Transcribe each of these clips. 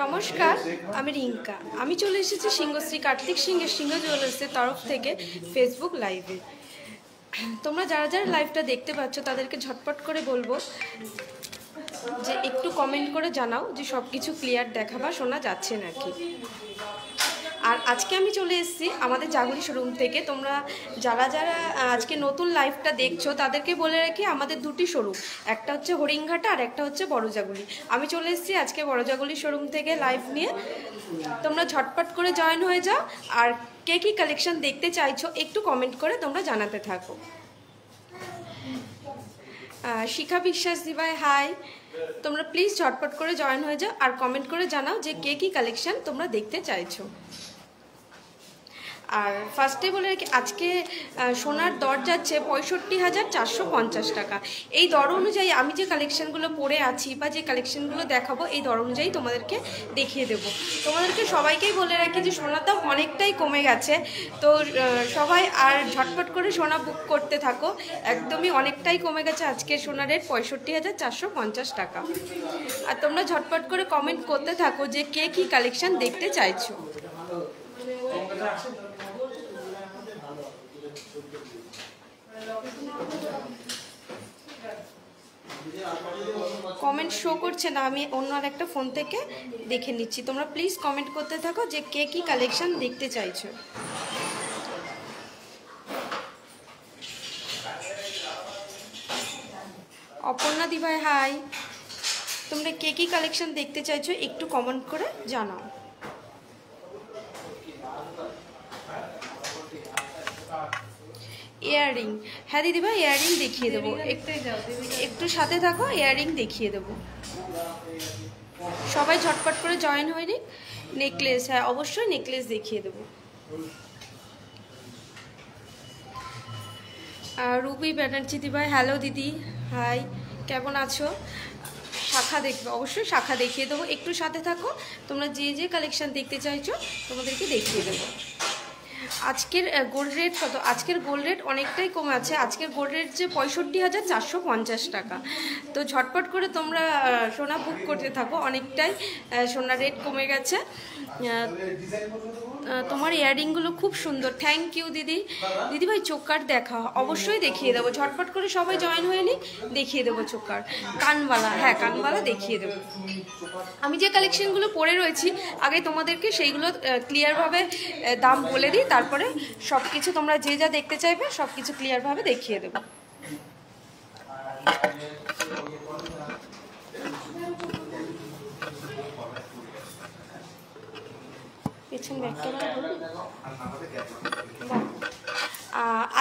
নমস্কার আমি রিঙ্কা আমি চলে এসেছি সিংহশ্রী কার্তিক সিংহের সিংহ জুয়েলার্সের তরফ থেকে ফেসবুক লাইভে তোমরা যারা যারা লাইভটা দেখতে পাচ্ছ তাদেরকে ঝটপট করে বলবো যে একটু কমেন্ট করে জানাও যে সব কিছু ক্লিয়ার দেখা বা শোনা যাচ্ছে নাকি আর আজকে আমি চলে এসেছি আমাদের জাগরি শোরুম থেকে তোমরা যারা যারা আজকে নতুন লাইফটা দেখছো তাদেরকে বলে রাখি আমাদের দুটি শোরুম একটা হচ্ছে হরিংঘাটা আর একটা হচ্ছে বড়জাগুলি আমি চলে এসেছি আজকে বড়জাগুলি শোরুম থেকে লাইভ নিয়ে তোমরা ঝটপট করে জয়েন হয়ে যাও আর কে কী কালেকশন দেখতে চাইছো একটু কমেন্ট করে তোমরা জানাতে থাকো শিখা বিশ্বাস দিবাই হাই তোমরা প্লিজ ঝটপট করে জয়েন হয়ে যাও আর কমেন্ট করে জানাও যে কে কী কালেকশান তোমরা দেখতে চাইছো আর ফার্স্টে বলে রাখি আজকে সোনার দর যাচ্ছে পঁয়ষট্টি হাজার চারশো পঞ্চাশ টাকা এই দর অনুযায়ী আমি যে কালেকশানগুলো পরে আছি বা যে কালেকশানগুলো দেখাবো এই দর অনুযায়ী তোমাদেরকে দেখিয়ে দেব তোমাদেরকে সবাইকেই বলে রাখি যে সোনার দাম অনেকটাই কমে গেছে তো সবাই আর ঝটপট করে সোনা বুক করতে থাকো একদমই অনেকটাই কমে গেছে আজকের সোনারের রেট পঁয়ষট্টি হাজার চারশো পঞ্চাশ টাকা আর তোমরা ঝটপট করে কমেন্ট করতে থাকো যে কে কী কালেকশান দেখতে চাইছো কমেন্ট শো করছে না আমি অন্য আর একটা ফোন থেকে দেখে নিচ্ছি তোমরা প্লিজ কমেন্ট করতে থাকো যে কে কী কালেকশান দেখতে চাইছো অপর্ণা ভাই হাই তোমরা কে কী কালেকশান দেখতে চাইছো একটু কমেন্ট করে জানাও ইয়াররিং হ্যাঁ দিদিভাই ইয়াররিং দেখিয়ে দেবো একটু সাথে থাকো ইয়াররিং দেখিয়ে দেবো সবাই ঝটপট করে জয়েন হয়ে নিক নেকলেস হ্যাঁ অবশ্যই নেকলেস দেখিয়ে দেবো রুবি ব্যানার্জি দিভাই হ্যালো দিদি হাই কেমন আছো শাখা দেখবে অবশ্যই শাখা দেখিয়ে দেবো একটু সাথে থাকো তোমরা যে যে কালেকশান দেখতে চাইছো তোমাদেরকে দেখিয়ে দেবো আজকের গোল্ড রেট কত আজকের গোল্ড রেট অনেকটাই কমে আছে আজকের গোল্ড রেট যে পঁয়ষট্টি হাজার চারশো পঞ্চাশ টাকা তো ঝটপট করে তোমরা সোনা বুক করতে থাকো অনেকটাই সোনা রেট কমে গেছে তোমার ইয়ারিংগুলো খুব সুন্দর থ্যাংক ইউ দিদি দিদি ভাই চোখকার দেখা অবশ্যই দেখিয়ে দেবো ঝটপট করে সবাই জয়েন হয়ে নিই দেখিয়ে দেবো চোখকার কানওয়ালা হ্যাঁ কানওয়ালা দেখিয়ে দেবো আমি যে কালেকশনগুলো পরে রয়েছি আগে তোমাদেরকে সেইগুলো ক্লিয়ারভাবে দাম বলে দিই তারপরে সব কিছু তোমরা যে যা দেখতে চাইবে সব কিছু ক্লিয়ারভাবে দেখিয়ে দেবো পেছন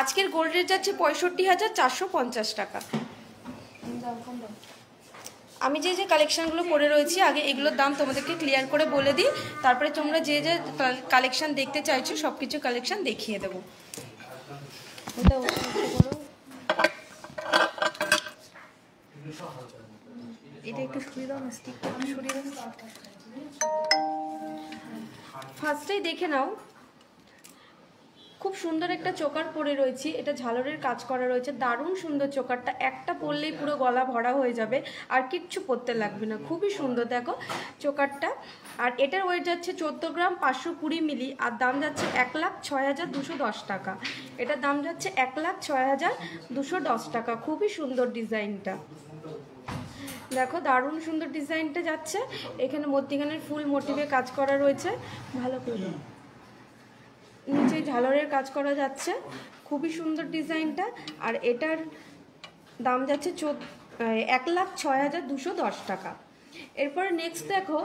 আজকের গোল্ড রেট যাচ্ছে পঁয়ষট্টি হাজার চারশো পঞ্চাশ টাকা আমি যে যে কালেকশানগুলো করে রয়েছি আগে এগুলোর দাম তোমাদেরকে ক্লিয়ার করে বলে দিই তারপরে তোমরা যে যে কালেকশান দেখতে চাইছো সব কিছু কালেকশান দেখিয়ে দেবো এটা একটু সরিয়ে ফার্স্টেই দেখে নাও খুব সুন্দর একটা চোকার পরে রয়েছি এটা ঝালরের কাজ করা রয়েছে দারুণ সুন্দর চোকারটা একটা পরলেই পুরো গলা ভরা হয়ে যাবে আর কিচ্ছু পরতে লাগবে না খুবই সুন্দর দেখো চোকারটা আর এটার ওয়েট যাচ্ছে চোদ্দো গ্রাম পাঁচশো কুড়ি মিলি আর দাম যাচ্ছে এক লাখ ছয় হাজার দুশো দশ টাকা এটার দাম যাচ্ছে এক লাখ ছয় হাজার দুশো দশ টাকা খুবই সুন্দর ডিজাইনটা দেখো দারুণ সুন্দর ডিজাইনটা যাচ্ছে এখানে মধ্যিখানের ফুল মোটিভে কাজ করা রয়েছে ভালো করে নিচে ঝালরের কাজ করা যাচ্ছে খুবই সুন্দর ডিজাইনটা আর এটার দাম যাচ্ছে চোদ্দ এক লাখ ছয় হাজার দুশো দশ টাকা এরপরে নেক্সট দেখো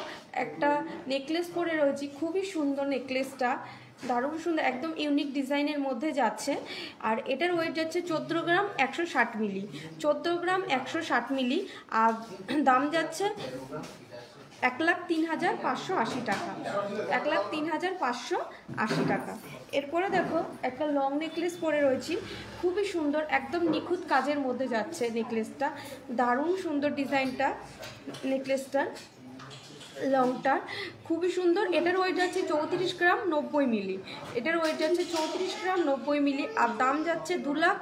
একটা নেকলেস পরে রয়েছি খুবই সুন্দর নেকলেসটা দারুণ সুন্দর একদম ইউনিক ডিজাইনের মধ্যে যাচ্ছে আর এটার ওয়েট যাচ্ছে চোদ্দো গ্রাম একশো ষাট মিলি চোদ্দো গ্রাম একশো ষাট মিলি আর দাম যাচ্ছে এক লাখ তিন হাজার পাঁচশো আশি টাকা এক লাখ তিন হাজার পাঁচশো আশি টাকা এরপরে দেখো একটা লং নেকলেস পরে রয়েছি খুবই সুন্দর একদম নিখুঁত কাজের মধ্যে যাচ্ছে নেকলেসটা দারুণ সুন্দর ডিজাইনটা নেকলেসটার লংটার খুবই সুন্দর এটার ওয়েট যাচ্ছে চৌত্রিশ গ্রাম নব্বই মিলি এটার ওয়েট যাচ্ছে চৌত্রিশ গ্রাম নব্বই মিলি আর দাম যাচ্ছে দু লাখ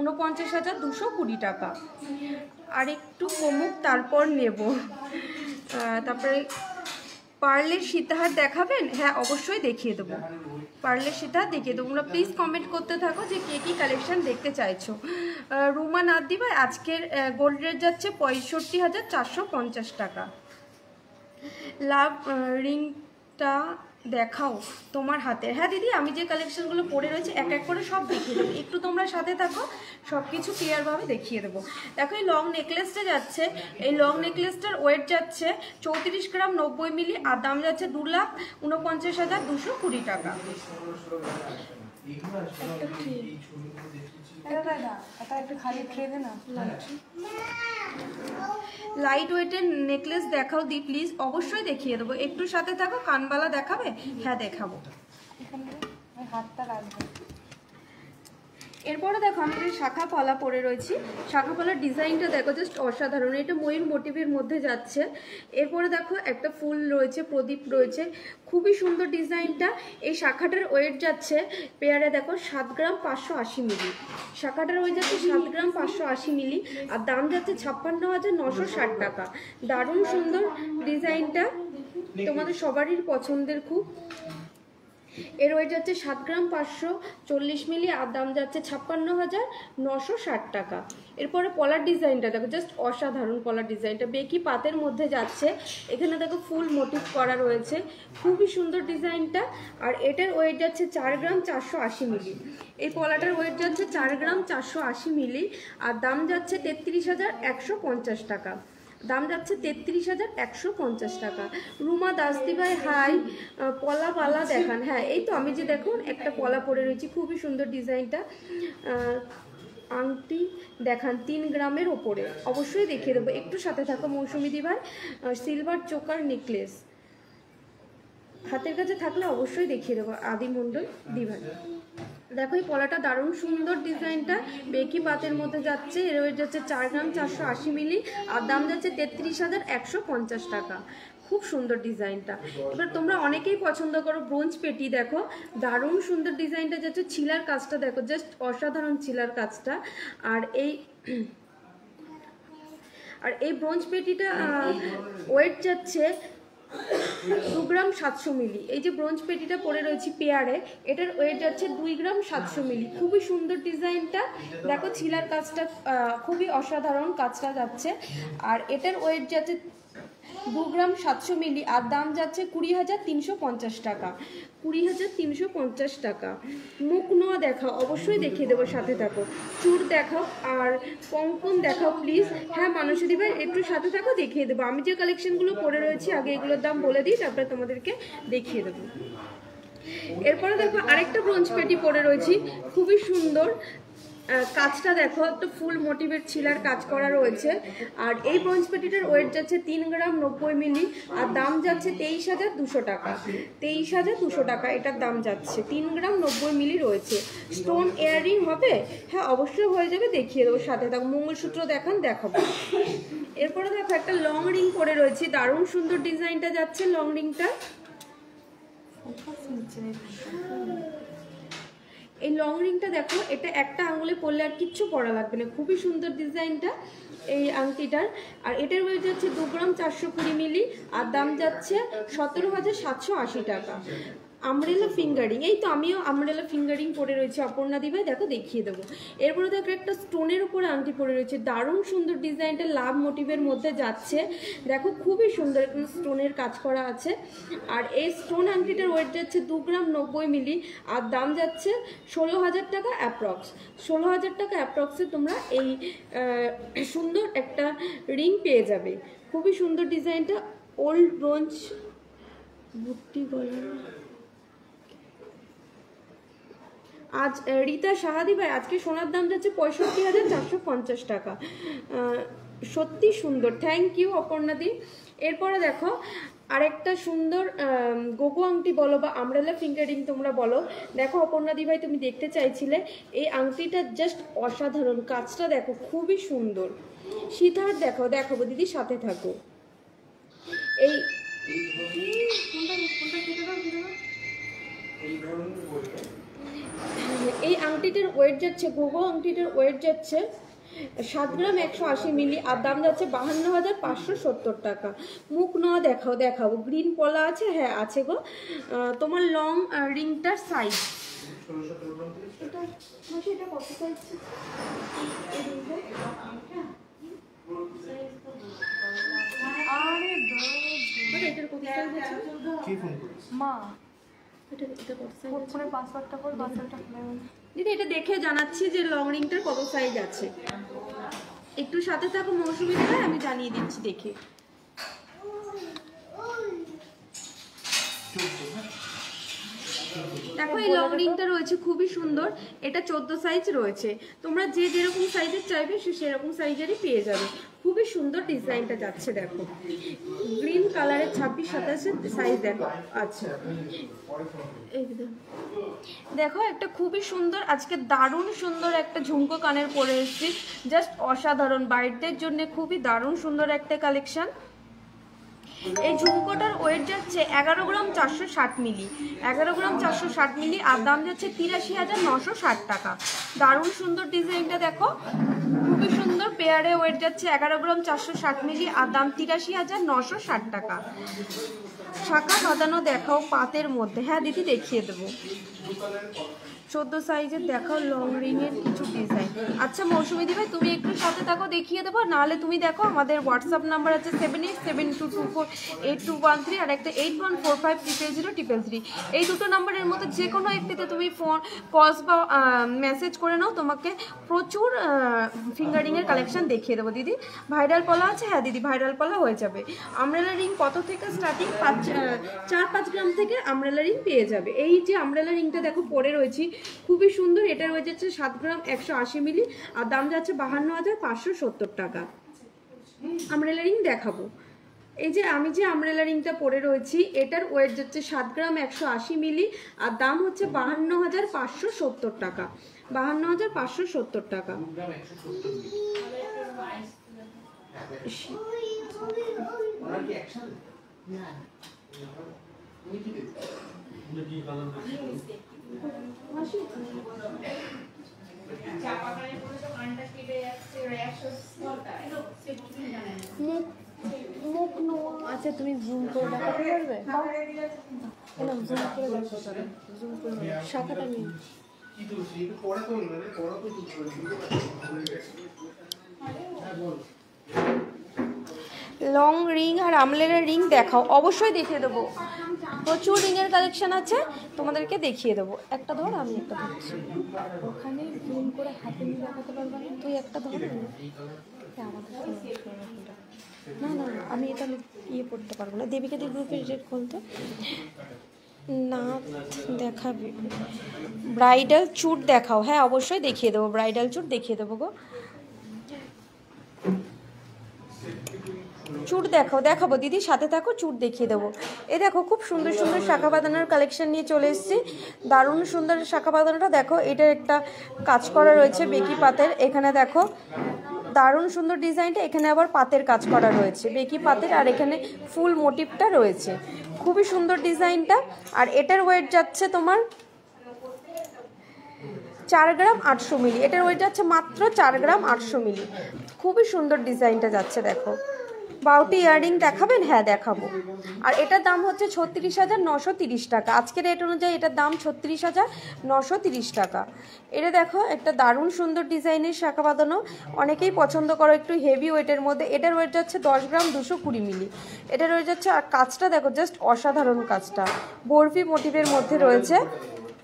উনপঞ্চাশ হাজার দুশো কুড়ি টাকা আর একটু কমুক তারপর নেব তারপরে পার্লের সীতাহার দেখাবেন হ্যাঁ অবশ্যই দেখিয়ে দেবো পার্লের সীতাহার দেখিয়ে দেবো তোমরা প্লিজ কমেন্ট করতে থাকো যে কে কী কালেকশান দেখতে চাইছো রুমা নাদ্দি আজকের গোল্ড রেট যাচ্ছে পঁয়ষট্টি হাজার চারশো পঞ্চাশ টাকা লাভ রিংটা দেখাও তোমার হাতের হ্যাঁ দিদি আমি যে কালেকশানগুলো পড়ে রয়েছে এক এক করে সব দেখিয়ে দেবো একটু তোমরা সাথে থাকো সব কিছু ক্লিয়ারভাবে দেখিয়ে দেবো দেখো এই লং নেকলেসটা যাচ্ছে এই লং নেকলেসটার ওয়েট যাচ্ছে চৌত্রিশ গ্রাম নব্বই মিলি আর দাম যাচ্ছে দু লাখ উনপঞ্চাশ হাজার দুশো কুড়ি টাকা লাইট ওয়েটের নেকলেস দেখাও দি প্লিজ অবশ্যই দেখিয়ে দেবো একটু সাথে থাকো কানবালা দেখাবে হ্যাঁ দেখাবো হাতটা লাগবে এরপরে দেখো আমাদের শাখা পলা পরে রয়েছি শাখা পলার ডিজাইনটা দেখো জাস্ট অসাধারণ এটা ময়ূর মোটিভের মধ্যে যাচ্ছে এরপরে দেখো একটা ফুল রয়েছে প্রদীপ রয়েছে খুবই সুন্দর ডিজাইনটা এই শাখাটার ওয়েট যাচ্ছে পেয়ারে দেখো সাত গ্রাম পাঁচশো আশি মিলি শাখাটার ওয়েট যাচ্ছে সাত গ্রাম পাঁচশো আশি মিলি আর দাম যাচ্ছে ছাপ্পান্ন হাজার নশো ষাট টাকা দারুণ সুন্দর ডিজাইনটা তোমাদের সবারই পছন্দের খুব এর ওয়েট যাচ্ছে সাত গ্রাম পাঁচশো চল্লিশ মিলি আর দাম যাচ্ছে ছাপ্পান্ন হাজার নশো ষাট টাকা এরপরে পলার ডিজাইনটা দেখো জাস্ট অসাধারণ পলার ডিজাইনটা বেকি পাতের মধ্যে যাচ্ছে এখানে দেখো ফুল মোটিভ করা রয়েছে খুবই সুন্দর ডিজাইনটা আর এটার ওয়েট যাচ্ছে চার গ্রাম চারশো আশি মিলি এই পলাটার ওয়েট যাচ্ছে চার গ্রাম চারশো আশি মিলি আর দাম যাচ্ছে তেত্রিশ হাজার একশো পঞ্চাশ টাকা দাম যাচ্ছে তেত্রিশ হাজার একশো পঞ্চাশ টাকা রুমা দাসদিভাই হাই পলা পালা দেখান হ্যাঁ এই তো আমি যে দেখুন একটা পলা পরে রয়েছি খুবই সুন্দর ডিজাইনটা আংটি দেখান তিন গ্রামের ওপরে অবশ্যই দেখিয়ে দেবো একটু সাথে থাকো মৌসুমিদি দিভাই সিলভার চোকার নেকলেস হাতের কাছে থাকলে অবশ্যই দেখিয়ে দেবো আদি দিভাই দেখো এই পলাটা দারুণ সুন্দর ডিজাইনটা বেকি পাতের মধ্যে যাচ্ছে এর ওয়েট যাচ্ছে চার গ্রাম চারশো আশি মিলি আর দাম যাচ্ছে তেত্রিশ হাজার একশো পঞ্চাশ টাকা খুব সুন্দর ডিজাইনটা এবার তোমরা অনেকেই পছন্দ করো ব্রোঞ্জ পেটি দেখো দারুণ সুন্দর ডিজাইনটা যাচ্ছে ছিলার কাজটা দেখো জাস্ট অসাধারণ ছিলার কাজটা আর এই আর এই ব্রোঞ্জ পেটিটা ওয়েট যাচ্ছে দু গ্রাম সাতশো মিলি এই যে ব্রোঞ্জ পেটিটা পরে রয়েছে পেয়ারে এটার ওয়েট যাচ্ছে দুই গ্রাম সাতশো মিলি খুবই সুন্দর ডিজাইনটা দেখো ছিলার কাজটা খুবই অসাধারণ কাজটা যাচ্ছে আর এটার ওয়েট যাচ্ছে দু গ্রাম সাতশো মিলি আর দাম যাচ্ছে কুড়ি হাজার তিনশো পঞ্চাশ টাকা কুড়ি হাজার তিনশো পঞ্চাশ টাকা মুখ নোয়া দেখাও অবশ্যই দেখিয়ে দেবো সাথে থাকো চুর দেখাও আর পঙ্কন দেখাও প্লিজ হ্যাঁ মানুষের দিবে একটু সাথে থাকো দেখিয়ে দেবো আমি যে কালেকশনগুলো পরে রয়েছি আগে এগুলোর দাম বলে দিই তারপরে তোমাদেরকে দেখিয়ে দেবো এরপরে দেখো আরেকটা ব্রোঞ্জ পেটি পরে রয়েছি খুবই সুন্দর কাজটা দেখো তো ফুল মোটিভেট ছিলার কাজ করা রয়েছে আর এই ব্রোঞ্জ পেটিটার ওয়েট যাচ্ছে তিন গ্রাম নব্বই মিলি আর দাম যাচ্ছে তেইশ হাজার দুশো টাকা তেইশ হাজার দুশো টাকা এটার দাম যাচ্ছে তিন গ্রাম নব্বই মিলি রয়েছে স্টোন এয়ারিং হবে হ্যাঁ অবশ্যই হয়ে যাবে দেখিয়ে দেবো সাথে দেখো মঙ্গলসূত্র দেখান দেখাবো এরপরে দেখো একটা লং রিং পরে রয়েছে দারুণ সুন্দর ডিজাইনটা যাচ্ছে লং রিংটা এই লং রিংটা দেখো এটা একটা আঙুলে পরলে আর কিচ্ছু পরা লাগবে না খুবই সুন্দর ডিজাইনটা এই আংটিটার আর এটার ওয়েট যাচ্ছে দু গ্রাম চারশো কুড়ি মিলি আর দাম যাচ্ছে সতেরো হাজার সাতশো আশি টাকা আমরেলা ফিঙ্গারিং এই তো আমিও আমরেলা ফিঙ্গারিং পরে রয়েছে অপর্ণা দিবাই দেখো দেখিয়ে দেবো এরপরে দেখো একটা স্টোনের উপরে আংটি পরে রয়েছে দারুণ সুন্দর ডিজাইনটা লাভ মোটিভের মধ্যে যাচ্ছে দেখো খুবই সুন্দর স্টোনের কাজ করা আছে আর এই স্টোন আংটিটার ওয়েট যাচ্ছে দু গ্রাম নব্বই মিলি আর দাম যাচ্ছে ষোলো হাজার টাকা অ্যাপ্রক্স ষোলো হাজার টাকা অ্যাপ্রক্সে তোমরা এই সুন্দর একটা রিং পেয়ে যাবে খুবই সুন্দর ডিজাইনটা ওল্ড ব্রোঞ্জ বুট্টি গলার আজ রিতা সাহাদি ভাই আজকে সোনার দাম যাচ্ছে পঁয়ষট্টি হাজার চারশো পঞ্চাশ টাকা সত্যি সুন্দর থ্যাংক ইউ অপর্ণাদি এরপরে দেখো আরেকটা সুন্দর গোকু আংটি বলো বা আমরালা ফিঙ্গারিং তোমরা বলো দেখো অপর্ণাদি ভাই তুমি দেখতে চাইছিলে এই আংটিটা জাস্ট অসাধারণ কাজটা দেখো খুবই সুন্দর সীতার দেখো দেখো দিদি সাথে থাকো এই কোনটা কোনটা এই আংটিটির ওয়েট যাচ্ছে ঘুঘু আংটিটির ওয়েট যাচ্ছে সাত গ্রাম একশো আশি মিলি আর দাম যাচ্ছে বাহান্ন হাজার পাঁচশো সত্তর টাকা মুখ ন দেখাও দেখাবো গ্রিন পলা আছে হ্যাঁ আছে গো তোমার লং রিংটার সাইজ মা দিদি এটা দেখে জানাচ্ছি যে লং রিংটার কত সাইজ আছে একটু সাথে থাকো মৌসুমি দেবে আমি জানিয়ে দিচ্ছি দেখে দেখো এই লং রিংটা রয়েছে খুবই সুন্দর এটা চোদ্দ সাইজ রয়েছে তোমরা যে যেরকম সাইজের চাইবে সে সেরকম সাইজেরই পেয়ে যাবে খুবই সুন্দর ডিজাইনটা যাচ্ছে দেখো গ্রিন কালারের ছাব্বিশ সাতাশের সাইজ দেখো আচ্ছা দেখো একটা খুবই সুন্দর আজকে দারুণ সুন্দর একটা ঝুমকো কানের পরে এসেছি জাস্ট অসাধারণ বাইরদের জন্য খুবই দারুণ সুন্দর একটা কালেকশন এই ঝুমকোটার ওয়েট যাচ্ছে এগারো গ্রাম চারশো ষাট মিলি এগারো গ্রাম চারশো ষাট মিলি আর দাম যাচ্ছে তিরাশি হাজার নশো ষাট টাকা দারুণ সুন্দর ডিজাইনটা দেখো খুবই সুন্দর পেয়ারে ওয়েট যাচ্ছে এগারো গ্রাম চারশো ষাট মিলি আর দাম তিরাশি হাজার নশো ষাট টাকা শাখা সাজানো দেখাও পাতের মধ্যে হ্যাঁ দিদি দেখিয়ে দেবো চোদ্দ সাইজের দেখাও লং রিংয়ের কিছু ডিজাইন আচ্ছা মৌসুমিদি ভাই তুমি একটু সাথে থাকো দেখিয়ে দেবো নাহলে তুমি দেখো আমাদের হোয়াটসঅ্যাপ নাম্বার আছে seven eight seven two two four eight two one three আর একটা eight one four five triple zero triple three এই দুটো নাম্বারের মধ্যে যে কোনো একটিতে তুমি ফোন কলস বা মেসেজ করে নাও তোমাকে প্রচুর ফিঙ্গারিংয়ের কালেকশান দেখিয়ে দেবো দিদি ভাইরাল পলা আছে হ্যাঁ দিদি ভাইরাল পলা হয়ে যাবে আমরেলা রিং কত থেকে স্টার্টিং পাঁচ চার পাঁচ গ্রাম থেকে আমরেলা রিং পেয়ে যাবে এই যে আমরেলা রিংটা দেখো পরে রয়েছি খুবই সুন্দর এটা হয়ে যাচ্ছে সাত গ্রাম একশো আশি মিলি আর দাম যাচ্ছে বাহান্ন হাজার পাঁচশো সত্তর টাকা আমরেলারিং দেখাবো এই যে আমি যে আমরেলারিংটা পরে রয়েছি এটার ওয়েট যাচ্ছে সাত গ্রাম একশো আশি মিলি আর দাম হচ্ছে বাহান্ন হাজার পাঁচশো সত্তর টাকা বাহান্ন হাজার পাঁচশো সত্তর টাকা আচ্ছা তুমি জুম করে শাখাটা নিয়ে লং রিং আর আমলের রিং দেখাও অবশ্যই দেখে দেবো প্রচুর রিংয়ের কালেকশান আছে তোমাদেরকে দেখিয়ে দেবো একটা ধর আমি একটা ধরছি ওখানে জুম করে হাতে নিয়ে দেখাতে পারবো না তুই একটা ধর না না আমি এটা ইয়ে পড়তে পারবো না দেবীকে দি গ্রুপের রেট খুলতে নাথ দেখাবে ব্রাইডাল চুট দেখাও হ্যাঁ অবশ্যই দেখিয়ে দেবো ব্রাইডাল চুট দেখিয়ে দেবো গো চুট দেখাও দেখাবো দিদি সাথে থাকো চুট দেখিয়ে দেবো এ দেখো খুব সুন্দর সুন্দর শাখা বাঁধানোর কালেকশান নিয়ে চলে এসেছি দারুণ সুন্দর শাখা বাঁধানোটা দেখো এটা একটা কাজ করা রয়েছে বেকি পাতের এখানে দেখো দারুণ সুন্দর ডিজাইনটা এখানে আবার পাতের কাজ করা রয়েছে বেকি পাতের আর এখানে ফুল মোটিভটা রয়েছে খুবই সুন্দর ডিজাইনটা আর এটার ওয়েট যাচ্ছে তোমার চার গ্রাম আটশো মিলি এটার ওয়েট যাচ্ছে মাত্র চার গ্রাম আটশো মিলি খুবই সুন্দর ডিজাইনটা যাচ্ছে দেখো বাউটি ইয়াররিং দেখাবেন হ্যাঁ দেখাবো আর এটার দাম হচ্ছে ছত্রিশ হাজার নশো তিরিশ টাকা আজকের রেট অনুযায়ী এটার দাম ছত্রিশ হাজার নশো তিরিশ টাকা এটা দেখো একটা দারুণ সুন্দর ডিজাইনের শাখা বাঁধানো অনেকেই পছন্দ করো একটু হেভি ওয়েটের মধ্যে এটার ওয়েট যাচ্ছে দশ গ্রাম দুশো কুড়ি মিলি এটার ওয়েট যাচ্ছে আর কাজটা দেখো জাস্ট অসাধারণ কাজটা বরফি মোটিভের মধ্যে রয়েছে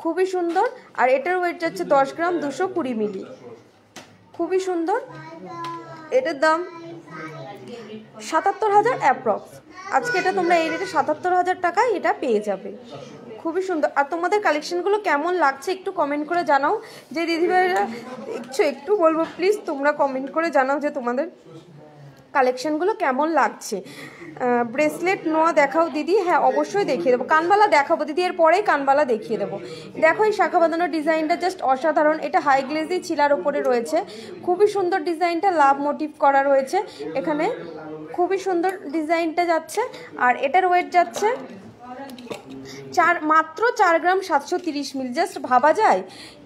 খুবই সুন্দর আর এটার ওয়েট যাচ্ছে দশ গ্রাম দুশো কুড়ি মিলি খুবই সুন্দর এটার দাম সাতাত্তর হাজার অ্যাপ্রক্স আজকে এটা তোমরা এই রেটে সাতাত্তর হাজার টাকায় এটা পেয়ে যাবে খুবই সুন্দর আর তোমাদের কালেকশনগুলো কেমন লাগছে একটু কমেন্ট করে জানাও যে দিদিভাইরা একটু একটু বলবো প্লিজ তোমরা কমেন্ট করে জানাও যে তোমাদের কালেকশানগুলো কেমন লাগছে ব্রেসলেট নোয়া দেখাও দিদি হ্যাঁ অবশ্যই দেখিয়ে দেবো কানবালা দেখাবো দিদি এর পরেই কানবালা দেখিয়ে দেবো দেখো এই শাখা বাঁধানোর ডিজাইনটা জাস্ট অসাধারণ এটা হাই গ্লেজি ছিলার ওপরে রয়েছে খুবই সুন্দর ডিজাইনটা লাভ মোটিভ করা রয়েছে এখানে খুবই সুন্দর ডিজাইনটা যাচ্ছে আর এটার ওয়েট যাচ্ছে চার মাত্র চার গ্রাম সাতশো তিরিশ মিলি জাস্ট ভাবা যায়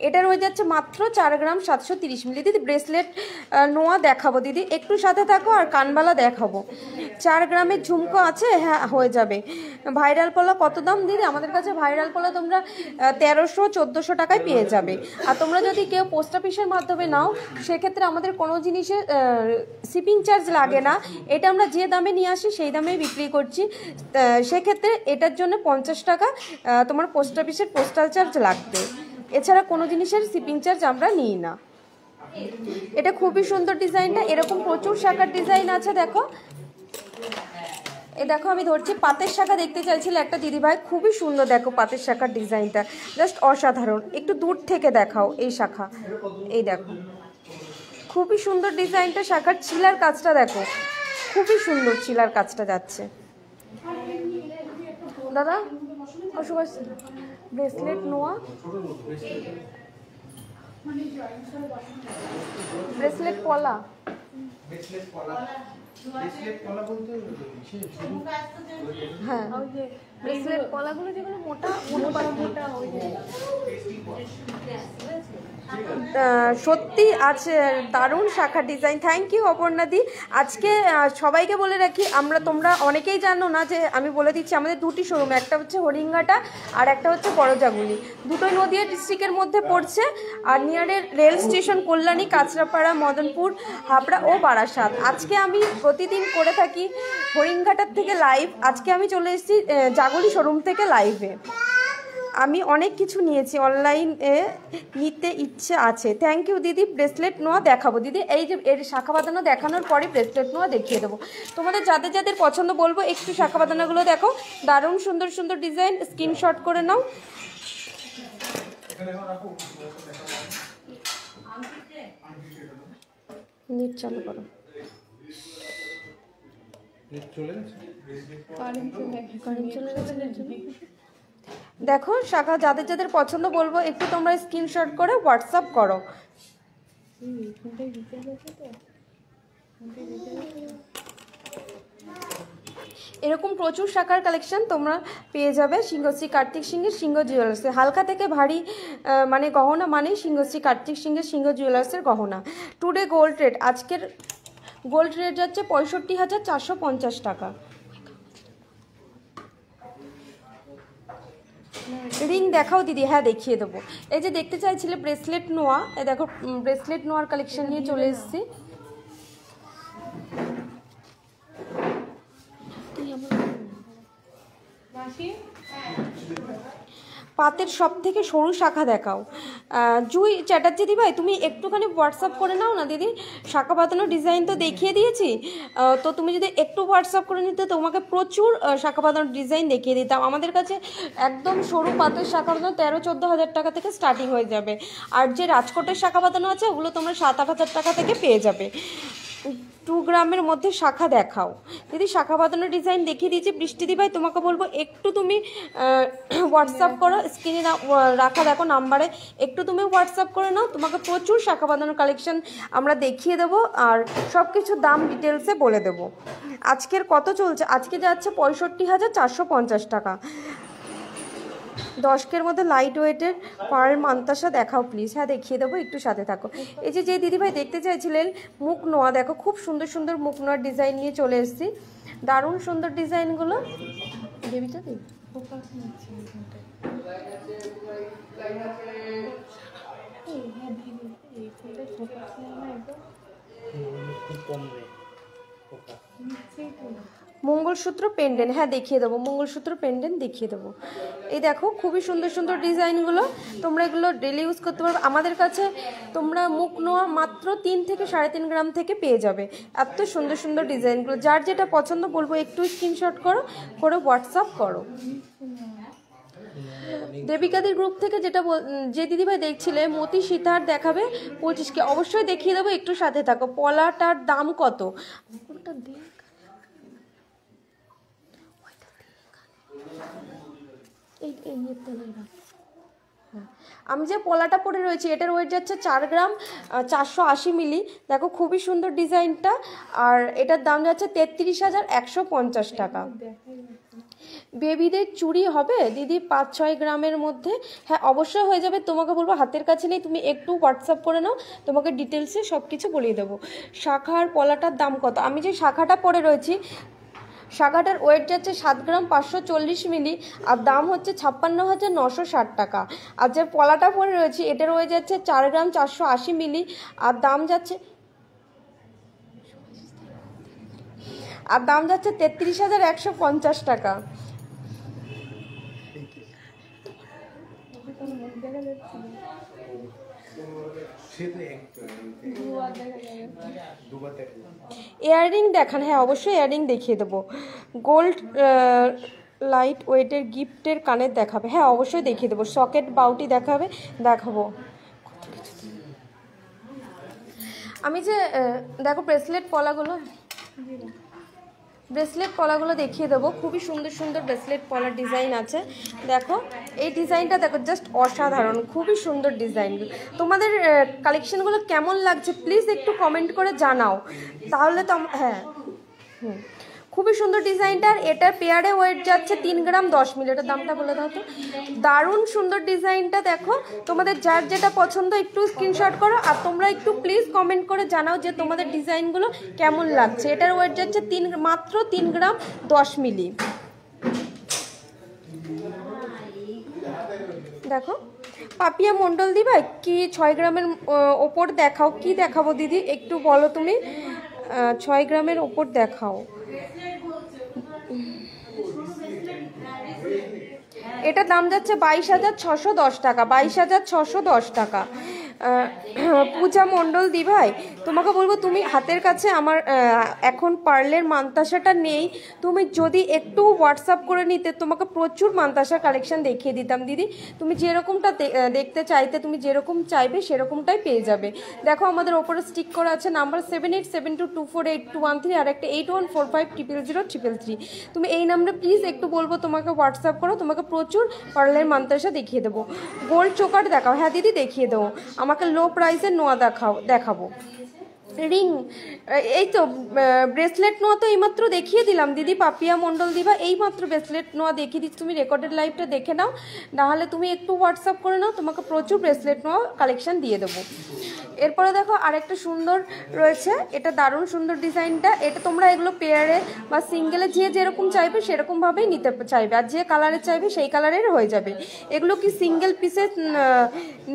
এটা রয়ে যাচ্ছে মাত্র চার গ্রাম সাতশো তিরিশ মিলি দিদি ব্রেসলেট নোয়া দেখাবো দিদি একটু সাথে থাকো আর কানবালা দেখাবো চার গ্রামের ঝুমকো আছে হ্যাঁ হয়ে যাবে ভাইরাল পলা কত দাম দিদি আমাদের কাছে ভাইরাল পলা তোমরা তেরোশো চোদ্দোশো টাকায় পেয়ে যাবে আর তোমরা যদি কেউ পোস্ট অফিসের মাধ্যমে নাও সেক্ষেত্রে আমাদের কোনো জিনিসের শিপিং চার্জ লাগে না এটা আমরা যে দামে নিয়ে আসি সেই দামে বিক্রি করছি সেক্ষেত্রে এটার জন্য পঞ্চাশ টাকা তোমার পোস্ট অফিসের পোস্টাল চার্জ লাগবে এছাড়া কোনো জিনিসের শিপিং চার্জ আমরা নিই না এটা খুবই সুন্দর ডিজাইনটা এরকম প্রচুর শাখার ডিজাইন আছে দেখো এ দেখো আমি ধরছি পাতের শাখা দেখতে চাইছিলে একটা দিদিভাই খুবই সুন্দর দেখো পাতের শাখার ডিজাইনটা জাস্ট অসাধারণ একটু দূর থেকে দেখাও এই শাখা এই দেখো খুবই সুন্দর ডিজাইনটা শাখার চিলার কাজটা দেখো খুবই সুন্দর চিলার কাজটা যাচ্ছে দাদা অসুখ ব্রেসলেট নোয়া ব্রেসলেট পলা হ্যাঁ ওই যে ব্রেসলেট পলাগুলো যেগুলো মোটা মোটা মোটা ওই সত্যি আজ দারুণ শাখা ডিজাইন থ্যাংক ইউ অপর্ণাদি আজকে সবাইকে বলে রাখি আমরা তোমরা অনেকেই জানো না যে আমি বলে দিচ্ছি আমাদের দুটি শোরুম একটা হচ্ছে হরিঙ্গাটা আর একটা হচ্ছে বড়জাগুলি দুটোই নদিয়া ডিস্ট্রিক্টের মধ্যে পড়ছে আর নিয়ারের রেল স্টেশন কল্যাণী কাঁচরাপাড়া মদনপুর হাবড়া ও বারাসাত আজকে আমি প্রতিদিন করে থাকি হরিঙ্গাটার থেকে লাইভ আজকে আমি চলে এসেছি জাগুলি শোরুম থেকে লাইভে আমি অনেক কিছু নিয়েছি অনলাইনে নিতে ইচ্ছে আছে থ্যাংক ইউ দিদি ব্রেসলেট নোয়া দেখাবো দিদি এই যে এর শাখা বাঁধানো দেখানোর পরে ব্রেসলেট নোয়া দেখিয়ে দেবো তোমাদের যাদের যাদের পছন্দ বলবো একটু শাখা বাঁধানোগুলো দেখো দারুণ সুন্দর সুন্দর ডিজাইন স্ক্রিনশট করে নাও চালু করো চলে গেছে দেখো শাখা যাদের যাদের পছন্দ বলবো একটু তোমরা স্ক্রিনশট করে হোয়াটসঅ্যাপ করো এরকম প্রচুর শাখার কালেকশন তোমরা পেয়ে যাবে সিংহশ্রী কার্তিক সিংহের সিংহ জুয়েলার্সে হালকা থেকে ভারী মানে গহনা মানেই সিংহশ্রী কার্তিক সিংহের সিংহ জুয়েলার্সের গহনা টুডে গোল্ড রেট আজকের গোল্ড রেট যাচ্ছে পঁয়ষট্টি হাজার চারশো পঞ্চাশ টাকা রিং দেখাও দিদি হ্যাঁ দেখিয়ে দেবো এই যে দেখতে চাইছিলে ব্রেসলেট নোয়া এই দেখো ব্রেসলেট নোয়ার কালেকশন নিয়ে চলে এসেছি পাতের সব থেকে সরু শাখা দেখাও জুই চ্যাটার্জি ভাই তুমি একটুখানি হোয়াটসঅ্যাপ করে নাও না দিদি শাখা পাতানোর ডিজাইন তো দেখিয়ে দিয়েছি তো তুমি যদি একটু হোয়াটসঅ্যাপ করে নিতে তোমাকে প্রচুর শাখা পাতানোর ডিজাইন দেখিয়ে দিতাম আমাদের কাছে একদম সরু পাতের শাখা পাতানো তেরো চোদ্দো হাজার টাকা থেকে স্টার্টিং হয়ে যাবে আর যে রাজকোটের শাখা পাতানো আছে ওগুলো তোমরা সাত আট হাজার টাকা থেকে পেয়ে যাবে টু গ্রামের মধ্যে শাখা দেখাও যদি শাখা বাঁধানোর ডিজাইন দেখিয়ে দিয়েছি বৃষ্টিদি ভাই তোমাকে বলবো একটু তুমি হোয়াটসঅ্যাপ করো স্ক্রিনে রাখা দেখো নাম্বারে একটু তুমি হোয়াটসঅ্যাপ করে নাও তোমাকে প্রচুর শাখা বাঁধানোর কালেকশান আমরা দেখিয়ে দেবো আর সব কিছু দাম ডিটেলসে বলে দেবো আজকের কত চলছে আজকে যাচ্ছে পঁয়ষট্টি হাজার চারশো পঞ্চাশ টাকা দশকের মধ্যে লাইট ওয়েটের পার্ল মান্তাসা দেখাও প্লিজ হ্যাঁ দেখিয়ে দেবো একটু সাথে থাকো এই যে যে দিদিভাই দেখতে চাইছিলেন মুখ নোয়া দেখো খুব সুন্দর সুন্দর মুখ নোয়ার ডিজাইন নিয়ে চলে এসেছি দারুণ সুন্দর ডিজাইনগুলো দি কম মঙ্গলসূত্র পেন্ডেন্ট হ্যাঁ দেখিয়ে দেবো মঙ্গলসূত্র পেন্ডেন্ট দেখিয়ে দেবো এই দেখো খুবই সুন্দর সুন্দর ডিজাইনগুলো তোমরা এগুলো ডেলি ইউজ করতে পারবে আমাদের কাছে তোমরা মুখ নোয়া মাত্র তিন থেকে সাড়ে তিন গ্রাম থেকে পেয়ে যাবে এত সুন্দর সুন্দর ডিজাইনগুলো যার যেটা পছন্দ বলবো একটু স্ক্রিনশট করো করে হোয়াটসঅ্যাপ করো দেবিকাদের গ্রুপ থেকে যেটা যে দিদিভাই দেখছিলে মতি সীতার দেখাবে পঁচিশকে অবশ্যই দেখিয়ে দেবো একটু সাথে থাকো পলাটার দাম কত ওটা হ্যাঁ। আমি যে পলাটা পরে রয়েছি এটার ওয়েট যাচ্ছে চার গ্রাম চারশো আশি মিলি দেখো খুবই সুন্দর ডিজাইনটা আর এটার দাম যাচ্ছে তেত্রিশ হাজার একশো পঞ্চাশ টাকা বেবিদের চুরি হবে দিদি পাঁচ ছয় গ্রামের মধ্যে হ্যাঁ অবশ্যই হয়ে যাবে তোমাকে বলবো হাতের কাছে নেই তুমি একটু হোয়াটসঅ্যাপ করে নাও তোমাকে ডিটেলসে সব কিছু বলিয়ে দেবো শাখার পলাটার দাম কত আমি যে শাখাটা পরে রয়েছি সাগাটার ওয়েট যাচ্ছে সাত গ্রাম পাঁচশো চল্লিশ মিলি আর দাম হচ্ছে ছাপ্পান্ন হাজার নশো ষাট টাকা আর যে পলাটা পরে রয়েছে এটার ওয়েট যাচ্ছে চার গ্রাম চারশো আশি মিলি আর দাম যাচ্ছে আর দাম যাচ্ছে তেত্রিশ হাজার একশো পঞ্চাশ টাকা দুবার দেখা ইয়াররিং দেখান হ্যাঁ অবশ্যই ইয়াররিং দেখিয়ে দেবো গোল্ড লাইট ওয়েটের গিফটের কানের দেখাবে হ্যাঁ অবশ্যই দেখিয়ে দেবো সকেট বাউটি দেখাবে দেখাবো আমি যে দেখো ব্রেসলেট পলাগুলো ব্রেসলেট পলাগুলো দেখিয়ে দেবো খুবই সুন্দর সুন্দর ব্রেসলেট পলার ডিজাইন আছে দেখো এই ডিজাইনটা দেখো জাস্ট অসাধারণ খুবই সুন্দর ডিজাইন তোমাদের কালেকশানগুলো কেমন লাগছে প্লিজ একটু কমেন্ট করে জানাও তাহলে তো হ্যাঁ হুম খুবই সুন্দর ডিজাইনটা আর এটার পেয়ারে ওয়েট যাচ্ছে তিন গ্রাম দশ মিল এটার দামটা বলে দাও তো দারুণ সুন্দর ডিজাইনটা দেখো তোমাদের যার যেটা পছন্দ একটু স্ক্রিনশট করো আর তোমরা একটু প্লিজ কমেন্ট করে জানাও যে তোমাদের ডিজাইনগুলো কেমন লাগছে এটার ওয়েট যাচ্ছে তিন মাত্র তিন গ্রাম দশ মিলি দেখো পাপিয়া মণ্ডল দিবা কি ছয় গ্রামের ওপর দেখাও কি দেখাবো দিদি একটু বলো তুমি ছয় গ্রামের ওপর দেখাও এটা দাম যাচ্ছে বাইশ হাজার ছশো দশ টাকা বাইশ হাজার ছশো দশ টাকা পূজা মণ্ডল দি ভাই তোমাকে বলবো তুমি হাতের কাছে আমার এখন পার্লের মান্তাসাটা নেই তুমি যদি একটু হোয়াটসঅ্যাপ করে নিতে তোমাকে প্রচুর মান্তাসা কালেকশন দেখিয়ে দিতাম দিদি তুমি যেরকমটা দেখতে চাইতে তুমি যেরকম চাইবে সেরকমটাই পেয়ে যাবে দেখো আমাদের ওপরে স্টিক করা আছে number seven eight seven two two four eight two one three আর একটা eight one four five triple zero triple three তুমি এই নাম্বারে প্লিজ একটু বলবো তোমাকে হোয়াটসঅ্যাপ করো তোমাকে প্রচুর পার্লের মান্তাসা দেখিয়ে দেবো গোল্ড চোকার দেখাও হ্যাঁ দিদি দেখিয়ে দেবো আমাকে লো প্রাইসের নোয়া দেখাও দেখাবো রিং এই তো ব্রেসলেট নোয়া তো এইমাত্র দেখিয়ে দিলাম দিদি পাপিয়া মণ্ডল দিবা এইমাত্র ব্রেসলেট নোয়া দেখিয়ে দিচ্ছি তুমি রেকর্ডেড লাইভটা দেখে নাও নাহলে তুমি একটু হোয়াটসঅ্যাপ করে নাও তোমাকে প্রচুর ব্রেসলেট নোয়া কালেকশান দিয়ে দেবো এরপরে দেখো আরেকটা সুন্দর রয়েছে এটা দারুণ সুন্দর ডিজাইনটা এটা তোমরা এগুলো পেয়ারে বা সিঙ্গেলে যে যেরকম চাইবে সেরকমভাবেই নিতে চাইবে আর যে কালারের চাইবে সেই কালারের হয়ে যাবে এগুলো কি সিঙ্গেল পিসে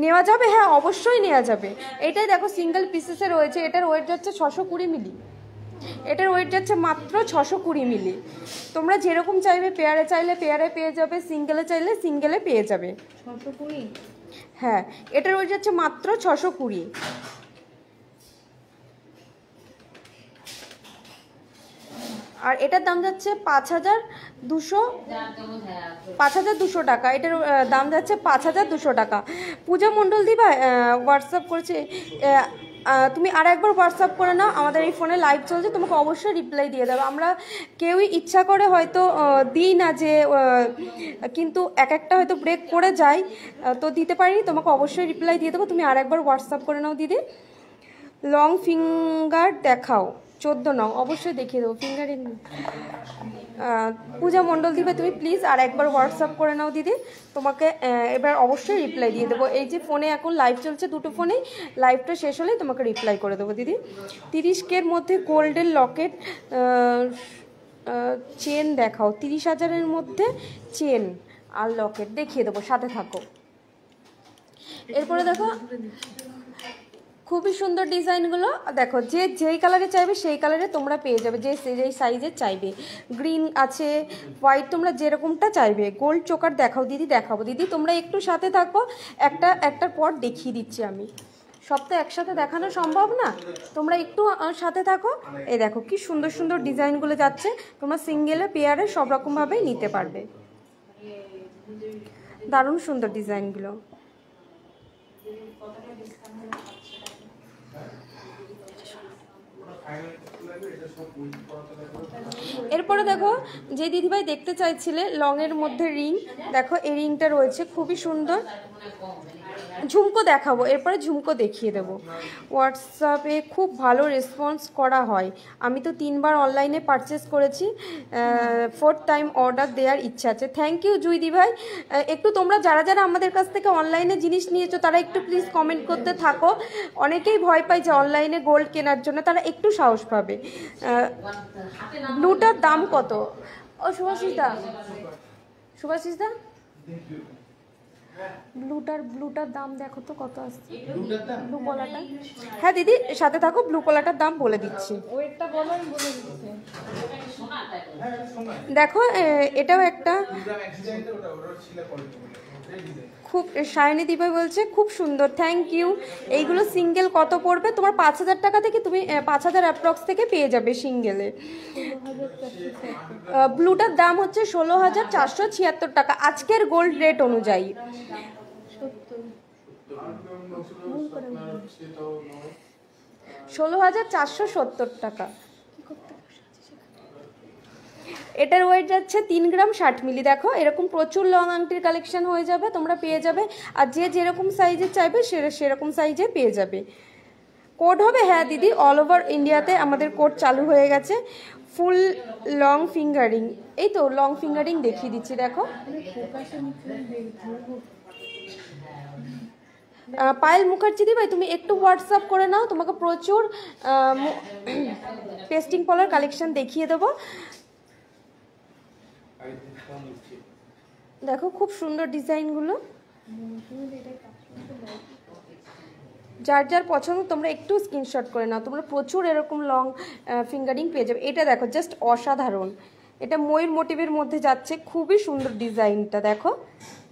নেওয়া যাবে হ্যাঁ অবশ্যই নেওয়া যাবে এটাই দেখো সিঙ্গেল পিসেসে রয়েছে এটার ওয়েট যাচ্ছে ছশো কুড়ি মিলি এটার ওয়েট যাচ্ছে মাত্র ছশো কুড়ি মিলি তোমরা যেরকম চাইবে পেয়ারে চাইলে পেয়ারে পেয়ে যাবে সিঙ্গেলে চাইলে সিঙ্গেলে পেয়ে যাবে ছশো কুড়ি হ্যাঁ এটার ওয়েট যাচ্ছে মাত্র ছশো কুড়ি আর এটার দাম যাচ্ছে পাঁচ হাজার দুশো পাঁচ হাজার দুশো টাকা এটার দাম যাচ্ছে পাঁচ হাজার দুশো টাকা পূজা মণ্ডল দিবা হোয়াটসঅ্যাপ করছে তুমি আর একবার হোয়াটসঅ্যাপ করে নাও আমাদের এই ফোনে লাইভ চলছে তোমাকে অবশ্যই রিপ্লাই দিয়ে দেবো আমরা কেউই ইচ্ছা করে হয়তো দিই না যে কিন্তু এক একটা হয়তো ব্রেক করে যাই তো দিতে পারিনি তোমাকে অবশ্যই রিপ্লাই দিয়ে দেবো তুমি আর একবার হোয়াটসঅ্যাপ করে নাও দিদি লং ফিঙ্গার দেখাও চোদ্দো নং অবশ্যই দেখিয়ে দেবো ফিঙ্গারের পূজা মণ্ডল দিবে তুমি প্লিজ আর একবার হোয়াটসঅ্যাপ করে নাও দিদি তোমাকে এবার অবশ্যই রিপ্লাই দিয়ে দেবো এই যে ফোনে এখন লাইভ চলছে দুটো ফোনেই লাইভটা শেষ হলেই তোমাকে রিপ্লাই করে দেবো দিদি তিরিশ কের মধ্যে গোল্ডের লকেট চেন দেখাও তিরিশ হাজারের মধ্যে চেন আর লকেট দেখিয়ে দেবো সাথে থাকো এরপরে দেখো খুবই সুন্দর ডিজাইনগুলো দেখো যে যেই কালারে চাইবে সেই কালারে তোমরা পেয়ে যাবে যে যেই সাইজের চাইবে গ্রিন আছে হোয়াইট তোমরা যেরকমটা চাইবে গোল্ড চোকার দেখাও দিদি দেখাবো দিদি তোমরা একটু সাথে থাকো একটা একটা পর দেখিয়ে দিচ্ছি আমি সব তো একসাথে দেখানো সম্ভব না তোমরা একটু সাথে থাকো এই দেখো কি সুন্দর সুন্দর ডিজাইনগুলো যাচ্ছে তোমরা সিঙ্গেলে পেয়ারে সব রকমভাবেই নিতে পারবে দারুণ সুন্দর ডিজাইনগুলো এরপরে দেখো যে দিদিভাই দেখতে চাইছিলে লংয়ের মধ্যে রিং দেখো এই রিংটা রয়েছে খুবই সুন্দর ঝুমকো দেখাবো এরপরে ঝুমকো দেখিয়ে দেবো হোয়াটসঅ্যাপে খুব ভালো রেসপন্স করা হয় আমি তো তিনবার অনলাইনে পারচেস করেছি ফোর্থ টাইম অর্ডার দেওয়ার ইচ্ছা আছে থ্যাংক ইউ জুইদি ভাই একটু তোমরা যারা যারা আমাদের কাছ থেকে অনলাইনে জিনিস নিয়েছো তারা একটু প্লিজ কমেন্ট করতে থাকো অনেকেই ভয় পাই যে অনলাইনে গোল্ড কেনার জন্য তারা একটু সাহস পাবে ব্লুটার দাম কত ও শুভাশিস দা শুভাশিস দা ব্লুটার ব্লুটার দাম দেখো তো কত আসছে ব্লু কলাটা হ্যাঁ দিদি সাথে থাকো ব্লু কলাটার দাম বলে দিচ্ছি বলে দিচ্ছি দেখো এটাও একটা খুব সায়নি দিভাই বলছে খুব সুন্দর থ্যাংক ইউ এইগুলো সিঙ্গেল কত পড়বে তোমার পাঁচ হাজার টাকা থেকে তুমি পাঁচ হাজার অ্যাপ্রক্স থেকে পেয়ে যাবে সিঙ্গেলে ব্লুটার দাম হচ্ছে ষোলো হাজার চারশো ছিয়াত্তর টাকা আজকের গোল্ড রেট অনুযায়ী ষোলো হাজার চারশো সত্তর টাকা এটার ওয়েট যাচ্ছে তিন গ্রাম ষাট মিলি দেখো এরকম প্রচুর লং আংটির কালেকশান হয়ে যাবে তোমরা পেয়ে যাবে আর যে যেরকম সাইজের চাইবে সে সেরকম সাইজে পেয়ে যাবে কোড হবে হ্যাঁ দিদি অল ওভার ইন্ডিয়াতে আমাদের কোড চালু হয়ে গেছে ফুল লং ফিঙ্গারিং এই তো লং ফিঙ্গারিং দেখিয়ে দিচ্ছি দেখো পায়েল মুখার্জি দি ভাই তুমি একটু হোয়াটসঅ্যাপ করে নাও তোমাকে প্রচুর পেস্টিং পলার কালেকশন দেখিয়ে দেবো দেখো খুব সুন্দর ডিজাইনগুলো যার যার পছন্দ তোমরা একটু স্ক্রিনশট করে নাও তোমরা প্রচুর এরকম লং ফিঙ্গারিং পেয়ে যাবে এটা দেখো জাস্ট অসাধারণ এটা ময়ূর মোটিভের মধ্যে যাচ্ছে খুবই সুন্দর ডিজাইনটা দেখো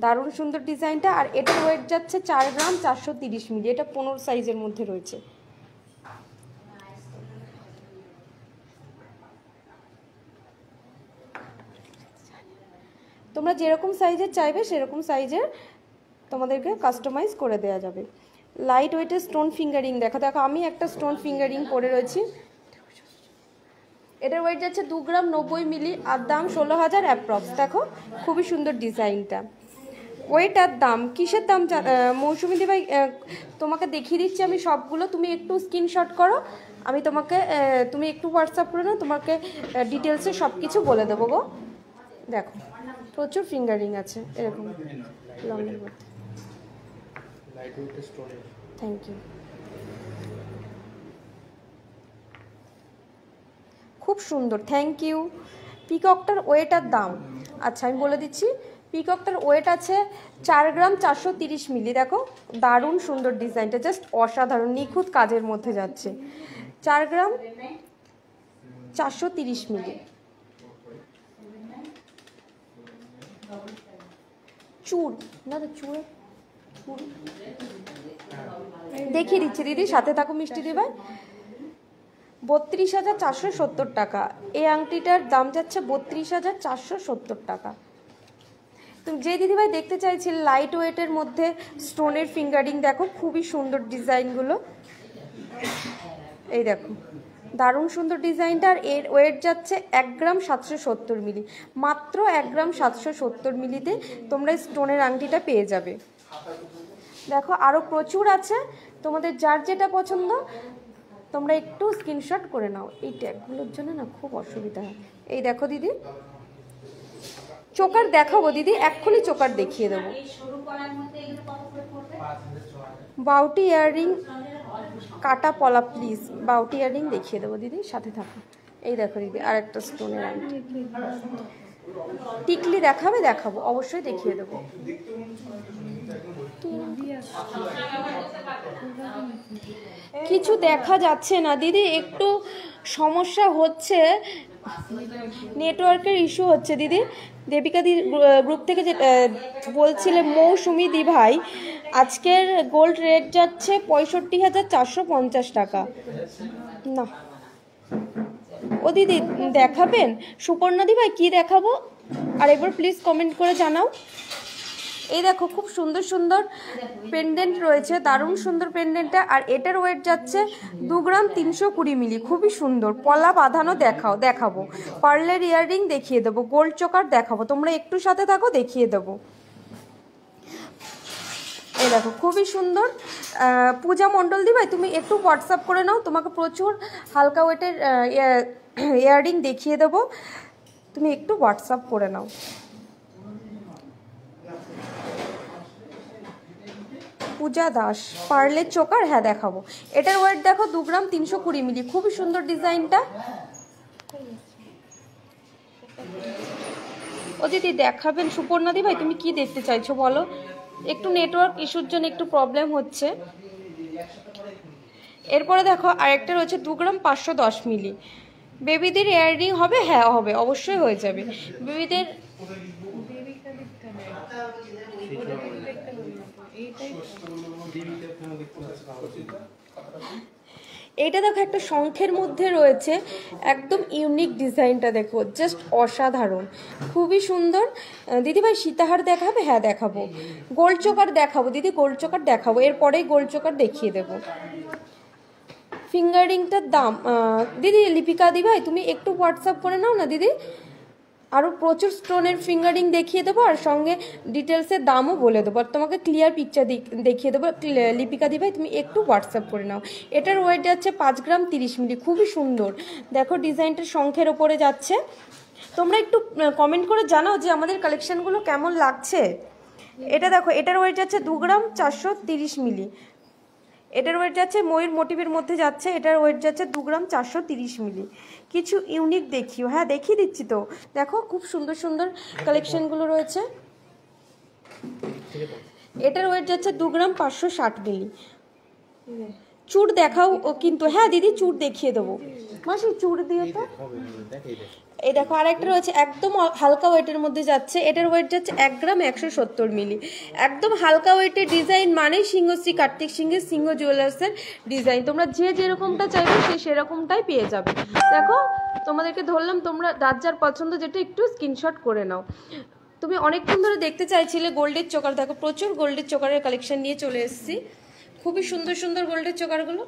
দারুণ সুন্দর ডিজাইনটা আর এটার ওয়েট যাচ্ছে চার গ্রাম চারশো তিরিশ মিলি এটা পনেরো সাইজের মধ্যে রয়েছে তোমরা যেরকম সাইজের চাইবে সেরকম সাইজের তোমাদেরকে কাস্টমাইজ করে দেওয়া যাবে লাইট ওয়েটের স্টোন ফিঙ্গারিং দেখো দেখো আমি একটা স্টোন ফিঙ্গারিং পরে রয়েছি এটার ওয়েট যাচ্ছে দু গ্রাম নব্বই মিলি আর দাম ষোলো হাজার অ্যাপ্রক্স দেখো খুবই সুন্দর ডিজাইনটা ওয়েট আর দাম কিসের দাম মৌসুমিদি ভাই তোমাকে দেখিয়ে দিচ্ছি আমি সবগুলো তুমি একটু স্ক্রিনশট করো আমি তোমাকে তুমি একটু হোয়াটসঅ্যাপ করে নাও তোমাকে ডিটেলসে সব কিছু বলে দেবো গো দেখো প্রচুর ফিঙ্গারিং আছে এরকম লংয়ের মধ্যে থ্যাংক ইউ খুব সুন্দর থ্যাংক ইউ পিককটার ওয়েটার দাম আচ্ছা আমি বলে দিচ্ছি পিককটার ওয়েট আছে চার গ্রাম চারশো তিরিশ মিলি দেখো দারুণ সুন্দর ডিজাইনটা জাস্ট অসাধারণ নিখুঁত কাজের মধ্যে যাচ্ছে চার গ্রাম চারশো তিরিশ মিলি চুর না তো চুড়ে দেখিয়ে দিচ্ছি দিদি সাথে থাকো মিষ্টি দেবেন বত্রিশ হাজার চারশো সত্তর টাকা এই আংটিটার দাম যাচ্ছে বত্রিশ হাজার চারশো সত্তর টাকা তুমি যে দিদিভাই দেখতে চাইছি লাইট ওয়েটের মধ্যে স্টোনের ফিঙ্গারিং দেখো খুবই সুন্দর ডিজাইনগুলো এই দেখো দারুণ সুন্দর ডিজাইনটার এর ওয়েট যাচ্ছে এক গ্রাম সাতশো সত্তর মিলি মাত্র এক গ্রাম সাতশো সত্তর মিলিতে তোমরা স্টোনের আংটিটা পেয়ে যাবে দেখো আরও প্রচুর আছে তোমাদের যার যেটা পছন্দ তোমরা একটু স্ক্রিনশট করে নাও এই ট্যাগগুলোর জন্য না খুব অসুবিধা হয় এই দেখো দিদি চোকার দেখাবো দিদি এক্ষুনি চোকার দেখিয়ে দেবো বাউটি ইয়াররিং কাটা পলা প্লিজ বাউটি ইয়ারিং দেখিয়ে দেবো দিদি সাথে থাকো এই দেখো দিদি আর একটা স্টোনের আংটি টিকলি দেখাবে দেখাবো অবশ্যই দেখিয়ে দেবো কিছু দেখা যাচ্ছে না দিদি একটু সমস্যা হচ্ছে নেটওয়ার্কের ইস্যু হচ্ছে দিদি দেবিকাদি গ্রুপ থেকে যে বলছিলে মৌসুমি দি ভাই আজকের গোল্ড রেট যাচ্ছে পঁয়ষট্টি হাজার চারশো পঞ্চাশ টাকা না ও দিদি দেখাবেন সুপর্ণাদি ভাই কী দেখাবো আর এবার প্লিজ কমেন্ট করে জানাও এই দেখো খুব সুন্দর সুন্দর পেন্ডেন্ট রয়েছে দারুণ সুন্দর পেন্ডেন্টটা আর এটার ওয়েট যাচ্ছে দু গ্রাম তিনশো কুড়ি মিলি খুবই সুন্দর পলা বাঁধানো দেখাও দেখাবো পার্লের ইয়াররিং দেখিয়ে দেবো গোল্ড চোকার দেখাবো তোমরা একটু সাথে থাকো দেখিয়ে দেবো এ দেখো খুবই সুন্দর পূজা মণ্ডল দি ভাই তুমি একটু হোয়াটসঅ্যাপ করে নাও তোমাকে প্রচুর হালকা ওয়েটের ইয়াররিং দেখিয়ে দেবো তুমি একটু হোয়াটসঅ্যাপ করে নাও পূজা দাস পার্লের চোকার হ্যাঁ দেখাবো এটার ওয়েট দেখো দু গ্রাম তিনশো কুড়ি মিলি খুবই সুন্দর ডিজাইনটা ও দিদি দেখাবেন সুপর্ণাদি ভাই তুমি কি দেখতে চাইছো বলো একটু নেটওয়ার্ক ইস্যুর জন্য একটু প্রবলেম হচ্ছে এরপরে দেখো আরেকটা রয়েছে দু গ্রাম পাঁচশো দশ মিলি বেবিদের ইয়াররিং হবে হ্যাঁ হবে অবশ্যই হয়ে যাবে বেবিদের এইটা দেখো একটা শঙ্খের মধ্যে রয়েছে একদম ইউনিক ডিজাইনটা দেখো জাস্ট অসাধারণ খুবই সুন্দর দিদিভাই সীতাহার দেখাবে হ্যাঁ দেখাবো গোল চোকার দেখাবো দিদি গোল চোকার দেখাবো এরপরেই গোল চোকার দেখিয়ে দেবো ফিঙ্গারিংটার দাম দিদি লিপিকা দিভাই তুমি একটু হোয়াটসঅ্যাপ করে নাও না দিদি আরও প্রচুর স্টোনের ফিঙ্গারিং দেখিয়ে দেবো আর সঙ্গে ডিটেলসের দামও বলে দেবো আর তোমাকে ক্লিয়ার পিকচার দেখিয়ে দেবো লিপিকা দিভাই তুমি একটু হোয়াটসঅ্যাপ করে নাও এটার ওয়েট যাচ্ছে পাঁচ গ্রাম তিরিশ মিলি খুবই সুন্দর দেখো ডিজাইনটা শঙ্খের ওপরে যাচ্ছে তোমরা একটু কমেন্ট করে জানাও যে আমাদের কালেকশানগুলো কেমন লাগছে এটা দেখো এটার ওয়েট যাচ্ছে দু গ্রাম চারশো তিরিশ মিলি এটার ওয়েট যাচ্ছে ময়ূর মোটিভের মধ্যে যাচ্ছে এটার ওয়েট যাচ্ছে দু গ্রাম চারশো তিরিশ মিলি কিছু ইউনিক দেখিও হ্যাঁ দেখিয়ে দিচ্ছি তো দেখো খুব সুন্দর সুন্দর কালেকশনগুলো রয়েছে এটার ওয়েট যাচ্ছে দু গ্রাম পাঁচশো ষাট মিলি চুট দেখাও কিন্তু হ্যাঁ দিদি চুট দেখিয়ে দেবো মাসি চুট দিও তো এই দেখো আরেকটা রয়েছে একদম হালকা ওয়েটের মধ্যে যাচ্ছে এটার ওয়েট যাচ্ছে এক গ্রাম একশো সত্তর মিলি একদম হালকা ওয়েটের ডিজাইন মানেই সিংহ শ্রী কার্তিক সিংহের সিংহ জুয়েলার্সের ডিজাইন তোমরা যে যেরকমটা চাইবে সে সেরকমটাই পেয়ে যাবে দেখো তোমাদেরকে ধরলাম তোমরা যার যার পছন্দ যেটা একটু স্ক্রিনশট করে নাও তুমি অনেকক্ষণ ধরে দেখতে চাইছিলে গোল্ডের চোকার দেখো প্রচুর গোল্ডের চোকারের কালেকশন নিয়ে চলে এসেছি খুবই সুন্দর সুন্দর গোল্ডের চোকারগুলো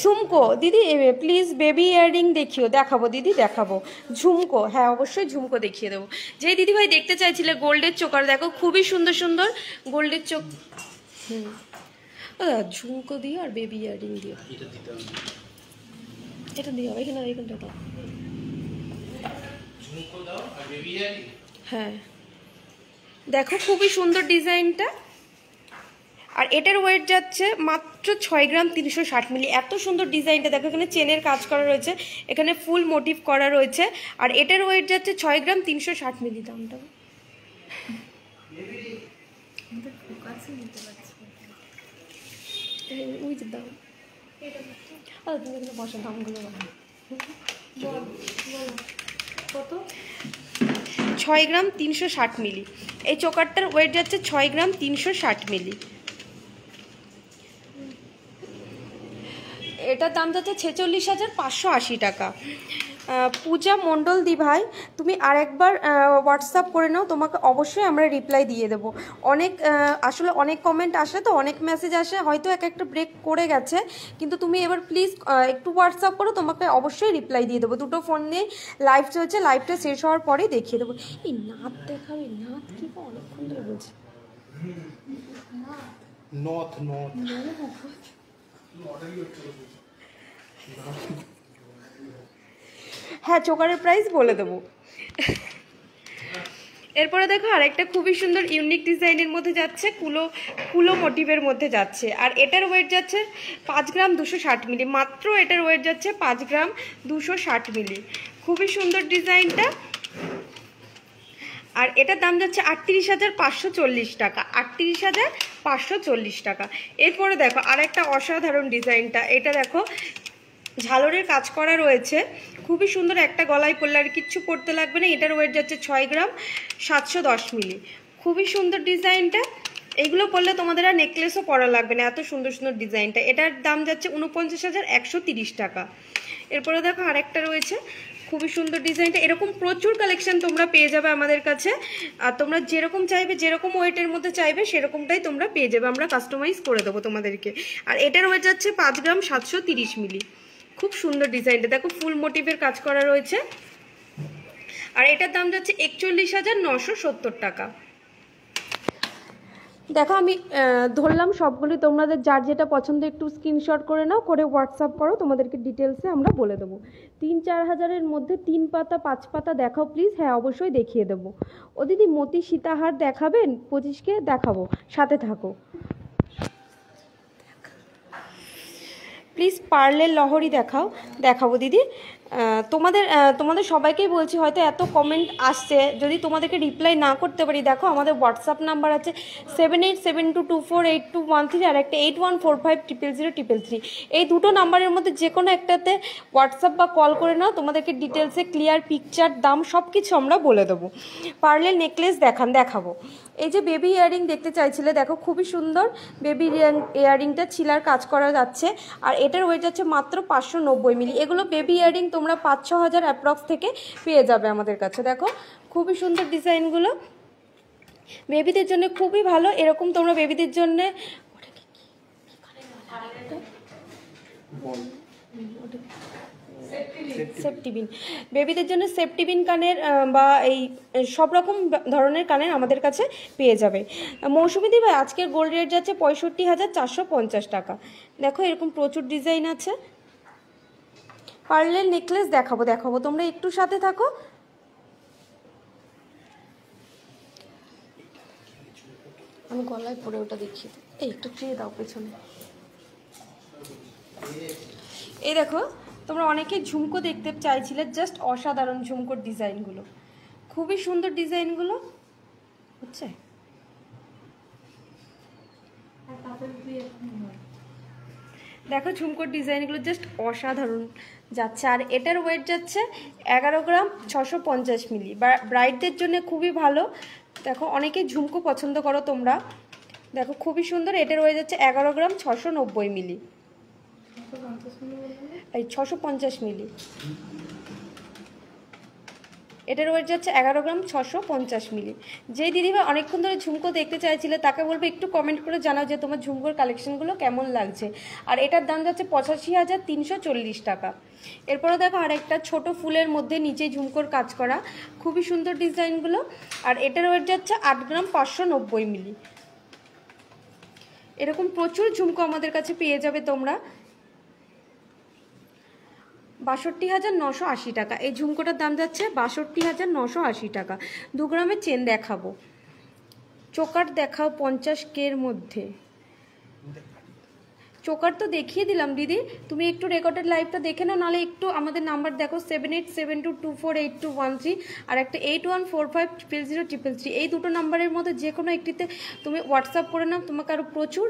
ঝুমকো দিদি প্লিজ বেবি ইয়াররিং দেখিও দেখাবো দিদি দেখাবো ঝুমকো হ্যাঁ অবশ্যই ঝুমকো দেখিয়ে দেবো যে দিদিভাই দেখতে চাইছিলে গোল্ডের চোকার দেখো খুবই সুন্দর সুন্দর গোল্ডের চোখ হুম ঝুমকো দিও আর বেবি ইয়ারিং দিও এটা দিও এখানে দাও হ্যাঁ দেখো খুবই সুন্দর ডিজাইনটা আর এটার ওয়েট যাচ্ছে মাত্র ছয় গ্রাম তিনশো ষাট মিলি এত সুন্দর ডিজাইনটা দেখো এখানে চেনের কাজ করা রয়েছে এখানে ফুল মোটিভ করা রয়েছে আর এটার ওয়েট যাচ্ছে ছয় গ্রাম তিনশো ষাট মিলি দামটা ছয় গ্রাম তিনশো ষাট মিলি এই চোকারটার ওয়েট যাচ্ছে ছয় গ্রাম তিনশো ষাট মিলি এটার দাম যাচ্ছে ছেচল্লিশ হাজার পাঁচশো আশি টাকা পূজা মণ্ডল দি ভাই তুমি আরেকবার হোয়াটসঅ্যাপ করে নাও তোমাকে অবশ্যই আমরা রিপ্লাই দিয়ে দেবো অনেক আসলে অনেক কমেন্ট আসে তো অনেক মেসেজ আসে হয়তো এক একটা ব্রেক করে গেছে কিন্তু তুমি এবার প্লিজ একটু হোয়াটসঅ্যাপ করো তোমাকে অবশ্যই রিপ্লাই দিয়ে দেবো দুটো ফোন নিয়ে লাইভ চলছে লাইভটা শেষ হওয়ার পরেই দেখিয়ে দেবো এই নাচ দেখাবে নাচ কি অনেকক্ষণ ধরে বলছি নর্থ নর্থ হ্যাঁ চোকারের প্রাইস বলে দেবো এরপরে দেখো আরেকটা খুবই সুন্দর ইউনিক ডিজাইনের মধ্যে যাচ্ছে কুলো কুলো মোটিভের মধ্যে যাচ্ছে আর এটার ওয়েট যাচ্ছে পাঁচ গ্রাম দুশো ষাট মিলি মাত্র এটার ওয়েট যাচ্ছে পাঁচ গ্রাম দুশো ষাট মিলি খুবই সুন্দর ডিজাইনটা আর এটার দাম যাচ্ছে আটত্রিশ হাজার পাঁচশো চল্লিশ টাকা আটত্রিশ হাজার পাঁচশো চল্লিশ টাকা এরপরে দেখো আর একটা অসাধারণ ডিজাইনটা এটা দেখো ঝালরের কাজ করা রয়েছে খুবই সুন্দর একটা গলায় পড়লে আর কিচ্ছু পড়তে লাগবে না এটার ওয়েট যাচ্ছে ছয় গ্রাম সাতশো দশ মিলি খুবই সুন্দর ডিজাইনটা এগুলো পরলে তোমাদের আর নেকলেসও পরা লাগবে না এত সুন্দর সুন্দর ডিজাইনটা এটার দাম যাচ্ছে উনপঞ্চাশ হাজার একশো তিরিশ টাকা এরপরে দেখো আরেকটা রয়েছে খুবই সুন্দর ডিজাইনটা এরকম প্রচুর কালেকশান তোমরা পেয়ে যাবে আমাদের কাছে আর তোমরা যেরকম চাইবে যেরকম ওয়েটের মধ্যে চাইবে সেরকমটাই তোমরা পেয়ে যাবে আমরা কাস্টমাইজ করে দেবো তোমাদেরকে আর এটার ওয়েট যাচ্ছে পাঁচ গ্রাম সাতশো তিরিশ মিলি খুব সুন্দর ডিজাইনটা দেখো ফুল মোটিভের কাজ করা রয়েছে আর এটার দাম যাচ্ছে একচল্লিশ হাজার নশো সত্তর টাকা দেখো আমি ধরলাম সবগুলি তোমাদের যার যেটা পছন্দ একটু স্ক্রিনশট করে নাও করে হোয়াটসঅ্যাপ করো তোমাদেরকে ডিটেলসে আমরা বলে দেবো তিন চার হাজারের মধ্যে তিন পাতা পাঁচ পাতা দেখাও প্লিজ হ্যাঁ অবশ্যই দেখিয়ে দেবো ও দিদি মতি সীতাহার দেখাবেন পঁচিশকে দেখাবো সাথে থাকো প্লিজ পার্লের লহরি দেখাও দেখাবো দিদি তোমাদের তোমাদের সবাইকেই বলছি হয়তো এত কমেন্ট আসছে যদি তোমাদেরকে রিপ্লাই না করতে পারি দেখো আমাদের হোয়াটসঅ্যাপ নাম্বার আছে seven eight seven two two four eight two one three আর একটা eight one four five triple zero triple three এই দুটো নাম্বারের মধ্যে যে কোনো একটাতে হোয়াটসঅ্যাপ বা কল করে নাও তোমাদেরকে ডিটেলসে ক্লিয়ার পিকচার দাম সব কিছু আমরা বলে দেবো পারলে নেকলেস দেখান দেখাবো এই যে বেবি ইয়ারিং দেখতে চাইছিলে দেখো খুবই সুন্দর বেবি ইয়ারিংটা ছিলার কাজ করা যাচ্ছে আর এটার ওয়েট যাচ্ছে মাত্র পাঁচশো নব্বই মিলি এগুলো বেবি ইয়ারিং তোমরা পাঁচ ছ হাজার অ্যাপ্রক্স থেকে পেয়ে যাবে আমাদের কাছে দেখো খুবই সুন্দর ডিজাইনগুলো বেবিদের জন্য খুবই ভালো এরকম তোমরা বেবিদের জন্য সেফটি বিন বেবিদের জন্য সেফটিবিন কানের বা এই সব রকম ধরনের কানের আমাদের কাছে পেয়ে যাবে মৌসুমিদি ভাই আজকের গোল্ড রেট যাচ্ছে পঁয়ষট্টি হাজার চারশো পঞ্চাশ টাকা দেখো এরকম প্রচুর ডিজাইন আছে পার্লের নেকলেস দেখাবো দেখাবো তোমরা একটু সাথে থাকো আমি গলায় পরে ওটা দেখিয়ে এই একটু ফিরে দাও পেছনে এই দেখো তোমরা অনেকে ঝুমকো দেখতে চাইছিলে জাস্ট অসাধারণ ঝুমকোর ডিজাইনগুলো খুবই সুন্দর ডিজাইনগুলো হচ্ছে দেখো ঝুমকোর ডিজাইনগুলো জাস্ট অসাধারণ যাচ্ছে আর এটার ওয়েট যাচ্ছে এগারো গ্রাম ছশো পঞ্চাশ মিলি ব্রাইডদের জন্য খুবই ভালো দেখো অনেকে ঝুমকো পছন্দ করো তোমরা দেখো খুবই সুন্দর এটার ওয়েট যাচ্ছে এগারো গ্রাম ছশো নব্বই মিলি এই ছশো পঞ্চাশ মিলি এটার ওয়েট যাচ্ছে এগারো গ্রাম ছশো পঞ্চাশ মিলি যেই দিদিভাই অনেকক্ষণ ধরে ঝুমকো দেখতে চাইছিলে তাকে বলবো একটু কমেন্ট করে জানাও যে তোমার ঝুমকোর কালেকশনগুলো কেমন লাগছে আর এটার দাম যাচ্ছে পঁচাশি হাজার তিনশো চল্লিশ টাকা এরপরে দেখো আরেকটা ছোট ফুলের মধ্যে নিচে ঝুমকোর কাজ করা খুবই সুন্দর ডিজাইনগুলো আর এটার ওয়েট যাচ্ছে আট গ্রাম পাঁচশো নব্বই মিলি এরকম প্রচুর ঝুমকো আমাদের কাছে পেয়ে যাবে তোমরা বাষট্টি হাজার নশো আশি টাকা এই ঝুমকোটার দাম যাচ্ছে বাষট্টি হাজার নশো আশি টাকা দু গ্রামের চেন দেখাবো চোকার দেখাও পঞ্চাশ কের মধ্যে চোকার তো দেখিয়ে দিলাম দিদি তুমি একটু রেকর্ডেড লাইভটা দেখে নাও নাহলে একটু আমাদের নাম্বার দেখো seven eight seven two two four eight two one three আর একটা eight one four five triple zero triple three এই দুটো নাম্বারের মধ্যে যে কোনো একটিতে তুমি হোয়াটসঅ্যাপ করে নাও তোমাকে আরও প্রচুর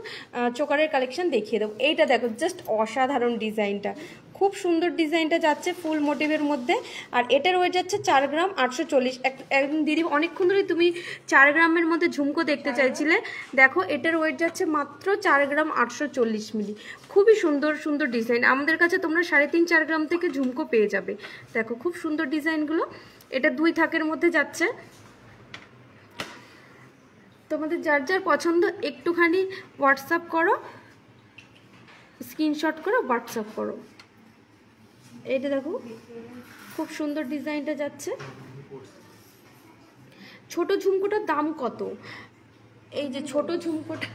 চোকারের কালেকশন দেখিয়ে দেবো এইটা দেখো জাস্ট অসাধারণ ডিজাইনটা খুব সুন্দর ডিজাইনটা যাচ্ছে ফুল মোটিভের মধ্যে আর এটার ওয়েট যাচ্ছে চার গ্রাম আটশো চল্লিশ দিদি অনেকক্ষণ ধরে তুমি চার গ্রামের মধ্যে ঝুমকো দেখতে চাইছিলে দেখো এটার ওয়েট যাচ্ছে মাত্র চার গ্রাম আটশো চল্লিশ মিলি খুবই সুন্দর সুন্দর ডিজাইন আমাদের কাছে তোমরা সাড়ে তিন চার গ্রাম থেকে ঝুমকো পেয়ে যাবে দেখো খুব সুন্দর ডিজাইনগুলো এটা দুই থাকের মধ্যে যাচ্ছে তোমাদের যার যার পছন্দ একটুখানি হোয়াটসঅ্যাপ করো স্ক্রিনশট করো হোয়াটসঅ্যাপ করো এইটা দেখো খুব সুন্দর ডিজাইনটা যাচ্ছে ছোট ঝুমকোটার দাম কত এই যে ছোট ঝুমকোটা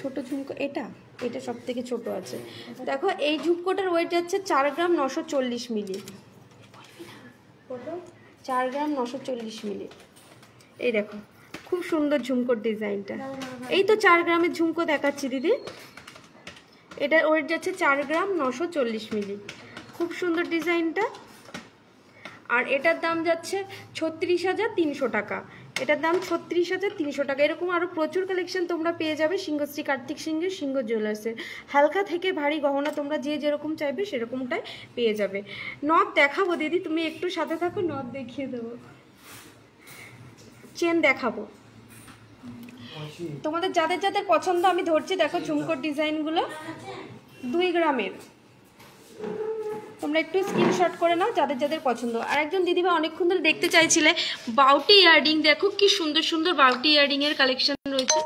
ছোট ঝুমকো এটা এটা সব থেকে ছোট আছে দেখো এই ঝুমকোটার ওয়েট যাচ্ছে চার গ্রাম নশো চল্লিশ মিলি চার গ্রাম নশো চল্লিশ মিলি এই দেখো খুব সুন্দর ঝুমকোর ডিজাইনটা এই তো চার গ্রামের ঝুমকো দেখাচ্ছি দিদি এটা ওয়েট যাচ্ছে চার গ্রাম নশো চল্লিশ মিলি খুব সুন্দর ডিজাইনটা আর এটার দাম যাচ্ছে ছত্রিশ হাজার তিনশো টাকা এটার দাম ছত্রিশ হাজার তিনশো টাকা এরকম আরও প্রচুর কালেকশন তোমরা পেয়ে যাবে সিংহশ্রী কার্তিক সিংহের সিংহ জুয়েলার্সের হালকা থেকে ভারী গহনা তোমরা যে যেরকম চাইবে সেরকমটাই পেয়ে যাবে নব দেখাবো দিদি তুমি একটু সাথে থাকো নব দেখিয়ে দেবো চেন দেখাবো তোমাদের যাদের যাদের পছন্দ আমি ধরছি দেখো ঝুমকোর ডিজাইনগুলো দুই গ্রামের তোমরা একটু স্ক্রিনশট করে নাও যাদের যাদের পছন্দ আর একজন দিদিভাই অনেকক্ষণ ধরে দেখতে চাইছিলে বাউটি ইয়াররিং দেখো কি সুন্দর সুন্দর বাউটি ইয়াররিং এর কালেকশন রয়েছে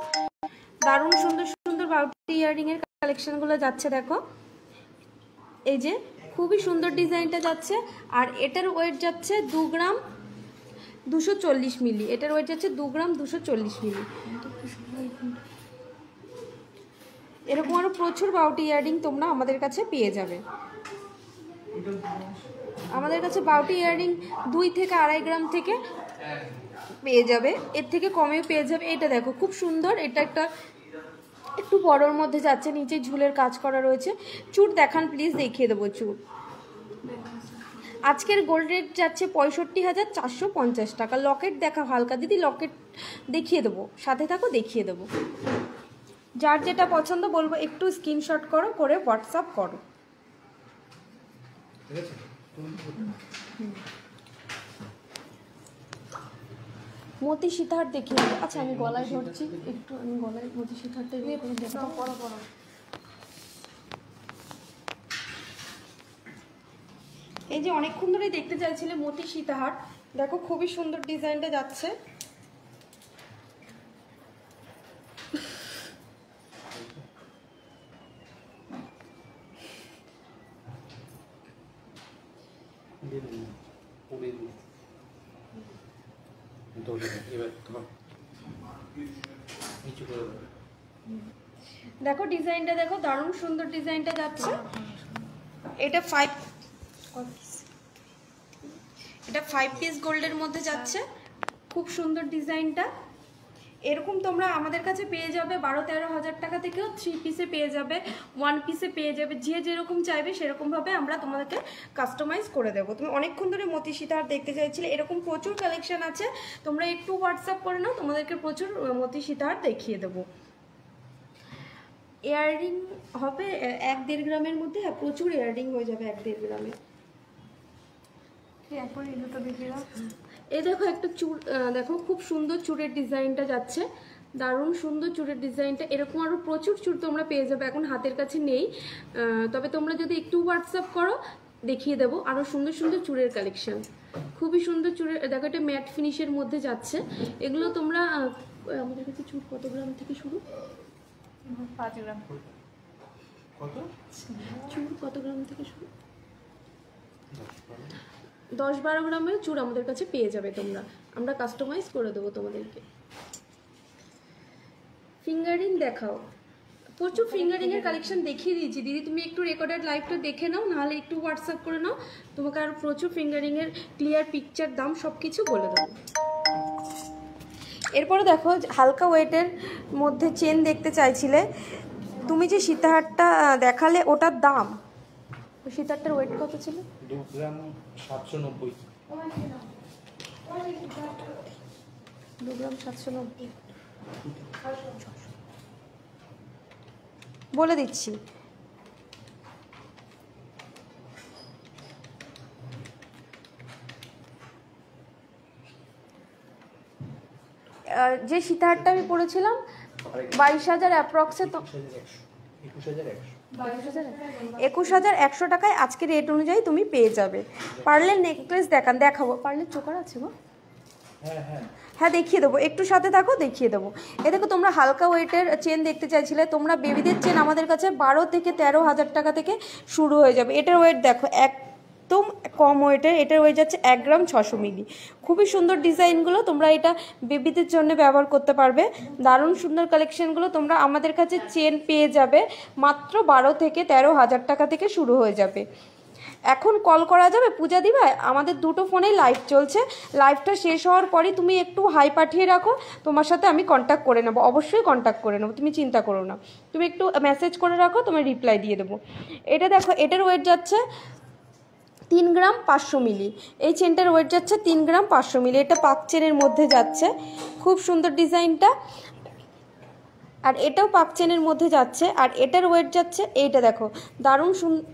দারুণ সুন্দর সুন্দর বাউটি ইয়াররিং এর কালেকশনগুলো যাচ্ছে দেখো এই যে খুবই সুন্দর ডিজাইনটা যাচ্ছে আর এটার ওয়েট যাচ্ছে দু গ্রাম দুশো চল্লিশ মিলি এটার ওয়েট যাচ্ছে দু গ্রাম দুশো চল্লিশ মিলি এরকম আরও প্রচুর বাউটি ইয়ারিং তোমরা আমাদের কাছে পেয়ে যাবে আমাদের কাছে বাউটি ইয়ারিং দুই থেকে আড়াই গ্রাম থেকে পেয়ে যাবে এর থেকে কমেও পেয়ে যাবে এটা দেখো খুব সুন্দর এটা একটা একটু বড়োর মধ্যে যাচ্ছে নিচে ঝুলের কাজ করা রয়েছে চুট দেখান প্লিজ দেখিয়ে দেবো চুট আজকের গোল্ড রেট যাচ্ছে পঁয়ষট্টি হাজার চারশো পঞ্চাশ টাকা লকেট দেখা হালকা দিদি লকেট দেখিয়ে দেবো সাথে থাকো দেখিয়ে দেবো যার যেটা পছন্দ বলবো একটু স্ক্রিনশট করো করে হোয়াটসঅ্যাপ করো মতি সীতাহার দেখিয়ে আচ্ছা আমি গলায় ধরছি একটু আমি গলায় মতি সীতাহারটা এই যে অনেকক্ষণ ধরে দেখতে চাইছিলে মতি সীতাহার দেখো খুবই সুন্দর ডিজাইনটা যাচ্ছে দেখো ডিজাইনটা দেখো দারুণ সুন্দর ডিজাইনটা যাচ্ছে এটা ফাইভ এটা ফাইভ পিস গোল্ডের মধ্যে যাচ্ছে খুব সুন্দর ডিজাইনটা এরকম তোমরা আমাদের কাছে পেয়ে যাবে বারো তেরো হাজার টাকা থেকেও থ্রি পিসে পেয়ে যাবে ওয়ান পিসে পেয়ে যাবে যে যেরকম চাইবে সেরকমভাবে আমরা তোমাদেরকে কাস্টমাইজ করে দেবো তুমি অনেকক্ষণ ধরে মতি সীতাহার দেখতে চাইছিলে এরকম প্রচুর কালেকশান আছে তোমরা একটু হোয়াটসঅ্যাপ করে নাও তোমাদেরকে প্রচুর মতি সীতাহার দেখিয়ে দেবো ইয়াররিং হবে এক দেড় গ্রামের মধ্যে হ্যাঁ প্রচুর ইয়াররিং হয়ে যাবে এক দেড় গ্রামে এই দেখো একটা চুর দেখো খুব সুন্দর চুড়ের ডিজাইনটা যাচ্ছে দারুণ সুন্দর চুড়ের ডিজাইনটা এরকম আরও প্রচুর চুড় তোমরা পেয়ে যাবে এখন হাতের কাছে নেই তবে তোমরা যদি একটু হোয়াটসঅ্যাপ করো দেখিয়ে দেবো আরও সুন্দর সুন্দর চুড়ের কালেকশান খুবই সুন্দর চুড়ের দেখো এটা ম্যাট ফিনিশের মধ্যে যাচ্ছে এগুলো তোমরা আমাদের কাছে চুড় কত গ্রাম থেকে শুরু পাঁচ গ্রাম কত কত গ্রাম থেকে শুরু দশ বারো গ্রামের চুড় আমাদের কাছে পেয়ে যাবে তোমরা আমরা কাস্টমাইজ করে দেবো তোমাদেরকে ফিঙ্গারিং দেখাও প্রচুর ফিঙ্গারিং এর কালেকশন দেখিয়ে দিয়েছি দিদি তুমি একটু রেকর্ডেড লাইভটা দেখে নাও নাহলে একটু হোয়াটসঅ্যাপ করে নাও তোমাকে আর প্রচুর ফিঙ্গারিং এর ক্লিয়ার পিকচার দাম সব কিছু বলে দেবো এরপরে দেখো হালকা ওয়েটের মধ্যে চেন দেখতে চাইছিলে তুমি যে সীতাহারটা দেখালে ওটার দাম তো সীতারটার ওয়েট কত ছিল দু গ্রাম সাতশো নব্বই দু গ্রাম সাতশো নব্বই বলে দিচ্ছি যে সীতাহারটা আমি পড়েছিলাম বাইশ হাজার অ্যাপ্রক্সে তো একুশ হাজার একশো একুশ হাজার একশো টাকায় আজকে রেট অনুযায়ী তুমি পেয়ে যাবে পারলে নেকলেস দেখান দেখাবো পারলে চোখার আছে গো হ্যাঁ, হ্যাঁ।, হ্যাঁ দেখিয়ে দেবো একটু সাথে থাকো দেখিয়ে দেবো এ দেখো তোমরা হালকা ওয়েটের চেন দেখতে চাইছিলে তোমরা বেবিদের চেন আমাদের কাছে বারো থেকে তেরো হাজার টাকা থেকে শুরু হয়ে যাবে এটার ওয়েট দেখো এক একদম কম ওয়েটে এটার ওয়েট যাচ্ছে এক গ্রাম ছশো মিলি খুবই সুন্দর ডিজাইনগুলো তোমরা এটা বেবিদের জন্য ব্যবহার করতে পারবে দারুণ সুন্দর কালেকশানগুলো তোমরা আমাদের কাছে চেন পেয়ে যাবে মাত্র বারো থেকে তেরো হাজার টাকা থেকে শুরু হয়ে যাবে এখন কল করা যাবে পূজা দিবা আমাদের দুটো ফোনেই লাইভ চলছে লাইভটা শেষ হওয়ার পরে তুমি একটু হাই পাঠিয়ে রাখো তোমার সাথে আমি কন্ট্যাক্ট করে নেবো অবশ্যই কন্ট্যাক্ট করে নেবো তুমি চিন্তা করো না তুমি একটু মেসেজ করে রাখো তোমার রিপ্লাই দিয়ে দেবো এটা দেখো এটার ওয়েট যাচ্ছে তিন গ্রাম পাঁচশো মিলি এই চেনটার ওয়েট যাচ্ছে তিন গ্রাম পাঁচশো মিলি এটা পাক চেনের মধ্যে যাচ্ছে খুব সুন্দর ডিজাইনটা আর এটাও পাক চেনের মধ্যে যাচ্ছে আর এটার ওয়েট যাচ্ছে এইটা দেখো দারুণ সুন্দর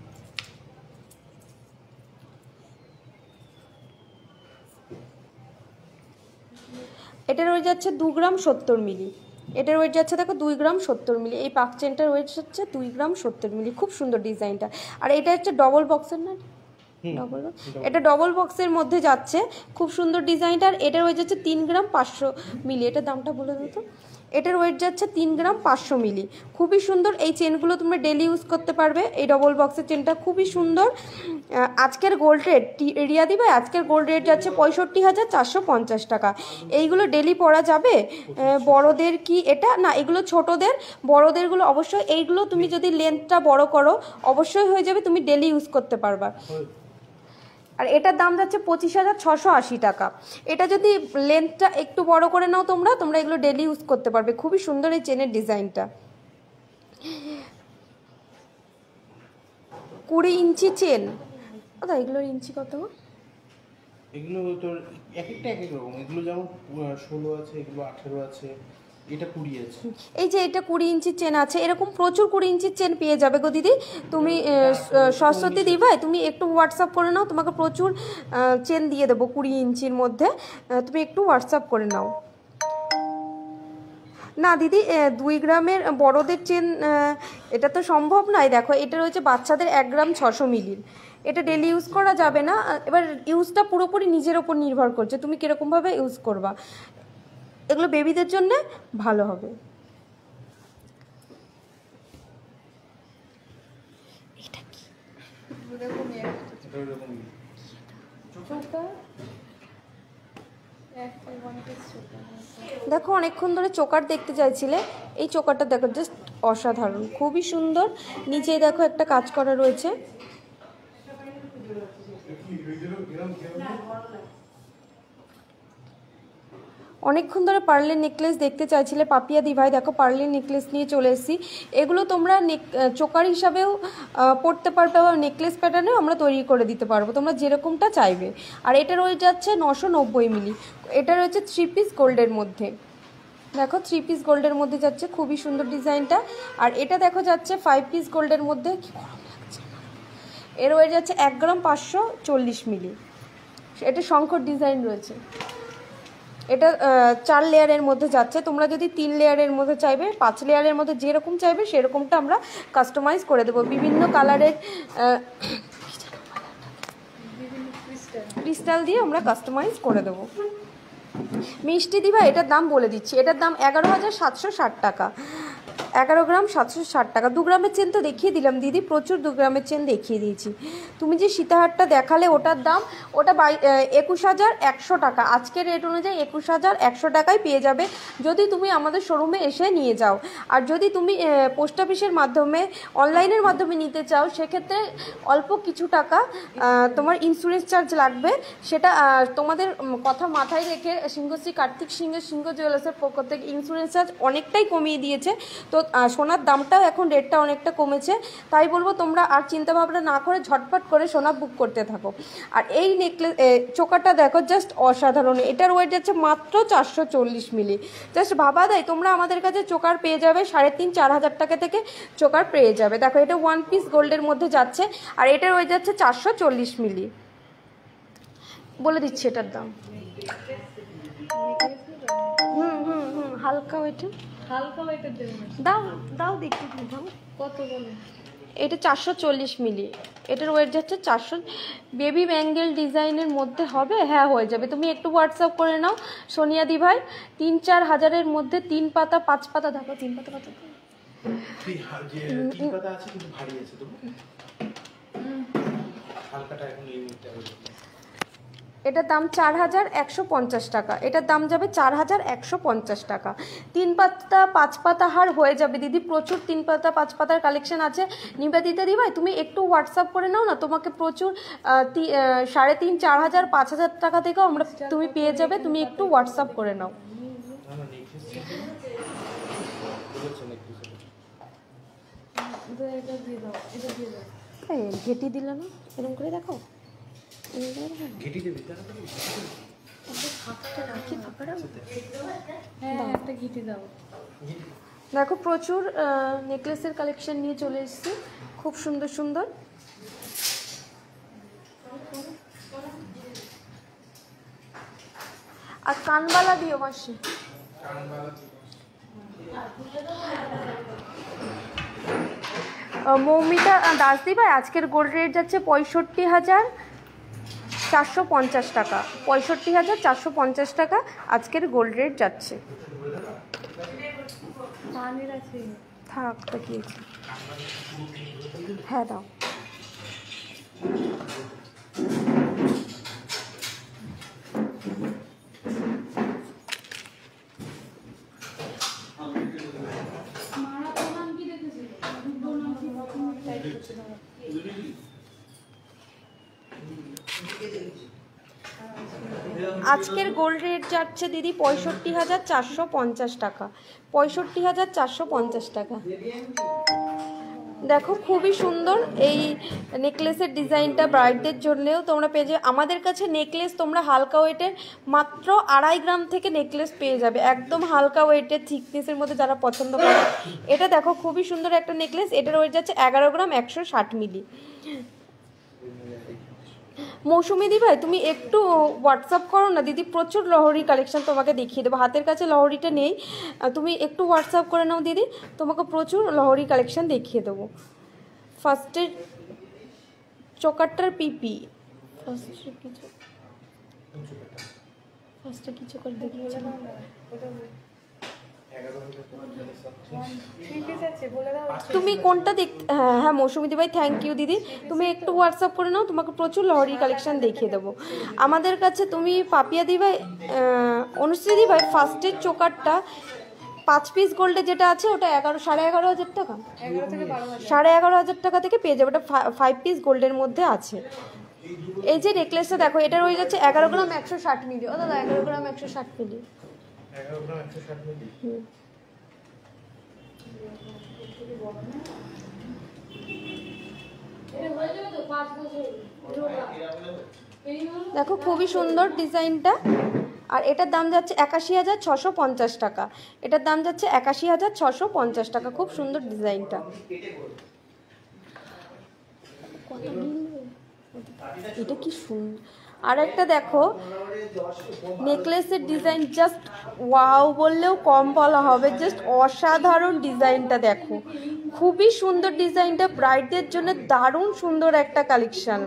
এটার ওয়েট যাচ্ছে দু গ্রাম সত্তর মিলি এটার ওয়েট যাচ্ছে দেখো দুই গ্রাম সত্তর মিলি এই পাক চেনটার ওয়েট হচ্ছে দুই গ্রাম সত্তর মিলি খুব সুন্দর ডিজাইনটা আর এটা হচ্ছে ডবল বক্সের না ডবল এটা ডবল বক্সের মধ্যে যাচ্ছে খুব সুন্দর ডিজাইনটা আর এটার ওয়েট যাচ্ছে তিন গ্রাম পাঁচশো মিলি এটার দামটা বলে দিত তো এটার ওয়েট যাচ্ছে তিন গ্রাম পাঁচশো মিলি খুবই সুন্দর এই চেনগুলো তোমরা ডেলি ইউজ করতে পারবে এই ডবল বক্সের চেনটা খুবই সুন্দর আজকের গোল্ড রেট রিয়া দিবে আজকের গোল্ড রেট যাচ্ছে পঁয়ষট্টি হাজার চারশো পঞ্চাশ টাকা এইগুলো ডেলি পরা যাবে বড়দের কি এটা না এগুলো ছোটদের বড়দেরগুলো অবশ্যই এইগুলো তুমি যদি লেন্থটা বড় করো অবশ্যই হয়ে যাবে তুমি ডেলি ইউজ করতে পারবা আর এটার দাম যাচ্ছে পঁচিশ হাজার ছশো আশি টাকা এটা যদি লেন্থটা একটু বড় করে নাও তোমরা তোমরা এগুলো ডেলি ইউজ করতে পারবে খুবই সুন্দর এই চেনের ডিজাইনটা কুড়ি ইঞ্চি চেন দাদা এগুলোর ইঞ্চি কত এগুলো তোর এক একটা এক এক রকম এগুলো যেমন ষোলো আছে এগুলো আঠেরো আছে এই যে এটা কুড়ি ইঞ্চির চেন আছে এরকম প্রচুর কুড়ি ইঞ্চির চেন পেয়ে যাবে গো দিদি তুমি হ্যাঁ, হ্যাঁ, সরস্বতী দিবাই তুমি একটু হোয়াটসঅ্যাপ করে নাও তোমাকে প্রচুর চেন দিয়ে দেবো কুড়ি ইঞ্চির মধ্যে তুমি একটু হোয়াটসঅ্যাপ করে নাও না দিদি দুই গ্রামের বড়দের চেন এটা তো সম্ভব নয় দেখো এটা রয়েছে বাচ্চাদের এক গ্রাম ছশো মিলির এটা ডেলি ইউজ করা যাবে না এবার ইউজটা পুরোপুরি নিজের ওপর নির্ভর করছে তুমি কীরকমভাবে ইউজ করবা এগুলো বেবিদের জন্যে ভালো হবে দেখো অনেকক্ষণ ধরে চোকার দেখতে চাইছিলে এই চোকারটা দেখো জাস্ট অসাধারণ খুবই সুন্দর নিচে দেখো একটা কাজ করা রয়েছে অনেকক্ষণ ধরে পার্লের নেকলেস দেখতে চাইছিলে পাপিয়া দিভাই দেখো পার্লের নেকলেস নিয়ে চলে এসেছি এগুলো তোমরা চোকার হিসাবেও পড়তে পারবে বা নেকলেস প্যাটার্নেও আমরা তৈরি করে দিতে পারবো তোমরা যেরকমটা চাইবে আর এটা রয়ে যাচ্ছে নশো নব্বই মিলি এটা রয়েছে থ্রি পিস গোল্ডের মধ্যে দেখো থ্রি পিস গোল্ডের মধ্যে যাচ্ছে খুবই সুন্দর ডিজাইনটা আর এটা দেখো যাচ্ছে ফাইভ পিস গোল্ডের মধ্যে এর ওয়ে যাচ্ছে এক গ্রাম পাঁচশো চল্লিশ মিলি এটা শঙ্কর ডিজাইন রয়েছে এটা চার লেয়ারের মধ্যে যাচ্ছে তোমরা যদি তিন লেয়ারের মধ্যে চাইবে পাঁচ লেয়ারের মধ্যে যেরকম চাইবে সেরকমটা আমরা কাস্টমাইজ করে দেবো বিভিন্ন কালারের ক্রিস্টাল দিয়ে আমরা কাস্টমাইজ করে দেবো মিষ্টি দিবা এটার দাম বলে দিচ্ছি এটার দাম এগারো হাজার সাতশো ষাট টাকা এগারো গ্রাম সাতশো ষাট টাকা দু গ্রামের চেন তো দেখিয়ে দিলাম দিদি প্রচুর দু গ্রামের চেন দেখিয়ে দিয়েছি তুমি যে সীতাহারটা দেখালে ওটার দাম ওটা বাই একুশ হাজার একশো টাকা আজকের রেট অনুযায়ী একুশ হাজার একশো টাকায় পেয়ে যাবে যদি তুমি আমাদের শোরুমে এসে নিয়ে যাও আর যদি তুমি পোস্ট অফিসের মাধ্যমে অনলাইনের মাধ্যমে নিতে চাও সেক্ষেত্রে অল্প কিছু টাকা তোমার ইন্স্যুরেন্স চার্জ লাগবে সেটা তোমাদের কথা মাথায় রেখে সিংহশ্রী কার্তিক সিংহ সিংহ জুয়েলার্সের পক্ষ থেকে ইন্স্যুরেন্স চার্জ অনেকটাই কমিয়ে দিয়েছে তো সোনার দামটাও এখন রেটটা অনেকটা কমেছে তাই বলবো তোমরা আর চিন্তা ভাবনা না করে ঝটপট করে সোনা বুক করতে থাকো আর এই নেকলেস চোকাটা দেখো জাস্ট অসাধারণ এটার ওয়েট যাচ্ছে মাত্র চারশো চল্লিশ মিলি জাস্ট ভাবা দেয় তোমরা আমাদের কাছে চোকার পেয়ে যাবে সাড়ে তিন চার হাজার টাকা থেকে চোকার পেয়ে যাবে দেখো এটা ওয়ান পিস গোল্ডের মধ্যে যাচ্ছে আর এটার ওয়েট যাচ্ছে চারশো চল্লিশ মিলি বলে দিচ্ছি এটার দাম হুম হুম হুম হালকা ওইটা হালকা এটা দাও দাও দেখি দাও কত বলে এটা চারশো চল্লিশ মিলি এটার ওয়েট যাচ্ছে চারশো বেবি ব্যাঙ্গেল ডিজাইনের মধ্যে হবে হ্যাঁ হয়ে যাবে তুমি একটু হোয়াটসঅ্যাপ করে নাও সোনিয়া ভাই তিন চার হাজারের মধ্যে তিন পাতা পাঁচ পাতা দেখো তিন পাতা পাতা হালকাটা এখন এই মুহূর্তে এটার দাম চার হাজার একশো পঞ্চাশ টাকা এটার দাম যাবে চার হাজার একশো পঞ্চাশ টাকা তিন পাতা পাঁচ পাতা হার হয়ে যাবে দিদি প্রচুর তিন পাতা পাঁচ পাতার কালেকশন আছে নিবেদিতা দিবাই তুমি একটু হোয়াটসঅ্যাপ করে নাও না তোমাকে প্রচুর সাড়ে তিন চার হাজার পাঁচ হাজার টাকা থেকেও আমরা তুমি পেয়ে যাবে তুমি একটু হোয়াটসঅ্যাপ করে নাও ঘেটি দিল না এরকম করে দেখো দেখো প্রচুর নেকলেসের কালেকশন নিয়ে চলে এসেছি খুব সুন্দর সুন্দর আর কানবালা দিও মাসি মৌমিতা দাসদি ভাই আজকের গোল্ড রেট যাচ্ছে পঁয়ষট্টি হাজার চারশো পঞ্চাশ টাকা পঁয়ষট্টি হাজার চারশো পঞ্চাশ টাকা আজকের গোল্ড রেট যাচ্ছে হ্যাঁ দাও Thank you. আজকের গোল্ড রেট যাচ্ছে দিদি পঁয়ষট্টি হাজার চারশো পঞ্চাশ টাকা পঁয়ষট্টি হাজার চারশো পঞ্চাশ টাকা দেখো খুবই সুন্দর এই নেকলেসের ডিজাইনটা ব্রাইডদের জন্যেও তোমরা পেয়ে যাবে আমাদের কাছে নেকলেস তোমরা হালকা ওয়েটের মাত্র আড়াই গ্রাম থেকে নেকলেস পেয়ে যাবে একদম হালকা ওয়েটের থিকনেসের মধ্যে যারা পছন্দ করে এটা দেখো খুবই সুন্দর একটা নেকলেস এটার ওয়েট যাচ্ছে এগারো গ্রাম একশো ষাট মিলি মৌসুমিদি ভাই তুমি একটু হোয়াটসঅ্যাপ করো না দিদি প্রচুর লহরি কালেকশান তোমাকে দেখিয়ে দেবো হাতের কাছে লহরিটা নেই তুমি একটু হোয়াটসঅ্যাপ করে নাও দিদি তোমাকে প্রচুর লহরি কালেকশান দেখিয়ে দেবো ফার্স্টের চকারটার পিপি ফার্স্টের কিছু ফার্স্টের কিছু করে দেখিয়েছিলাম তুমি কোনটা দেখ হ্যাঁ, হ্যাঁ মৌসুমিদি ভাই থ্যাংক ইউ দিদি তুমি একটু হোয়াটসঅ্যাপ করে নাও তোমাকে প্রচুর লহরি কালেকশন দেখিয়ে দেবো আমাদের কাছে তুমি পাপিয়া দিবাই ভাই অনুশ্রী ভাই ফার্স্টের চোকারটা পাঁচ পিস গোল্ডে যেটা আছে ওটা এগারো সাড়ে এগারো হাজার টাকা সাড়ে এগারো হাজার টাকা থেকে পেয়ে যাবে ওটা ফাইভ পিস গোল্ডের মধ্যে আছে এই যে নেকলেসটা দেখো এটা রয়ে যাচ্ছে এগারো গ্রাম একশো ষাট মিলি ও দাদা এগারো গ্রাম একশো ষাট মিলি দেখো খুবই সুন্দর ডিজাইনটা আর এটার দাম যাচ্ছে একাশি হাজার ছশো পঞ্চাশ টাকা এটার দাম যাচ্ছে একাশি হাজার ছশো পঞ্চাশ টাকা খুব সুন্দর ডিজাইনটা এটা কি সুন্দর আর একটা দেখো নেকলেসের ডিজাইন জাস্ট ওয়াও বললেও কম বলা হবে জাস্ট অসাধারণ ডিজাইনটা দেখো খুবই সুন্দর ডিজাইনটা ব্রাইডদের জন্য দারুণ সুন্দর একটা কালেকশান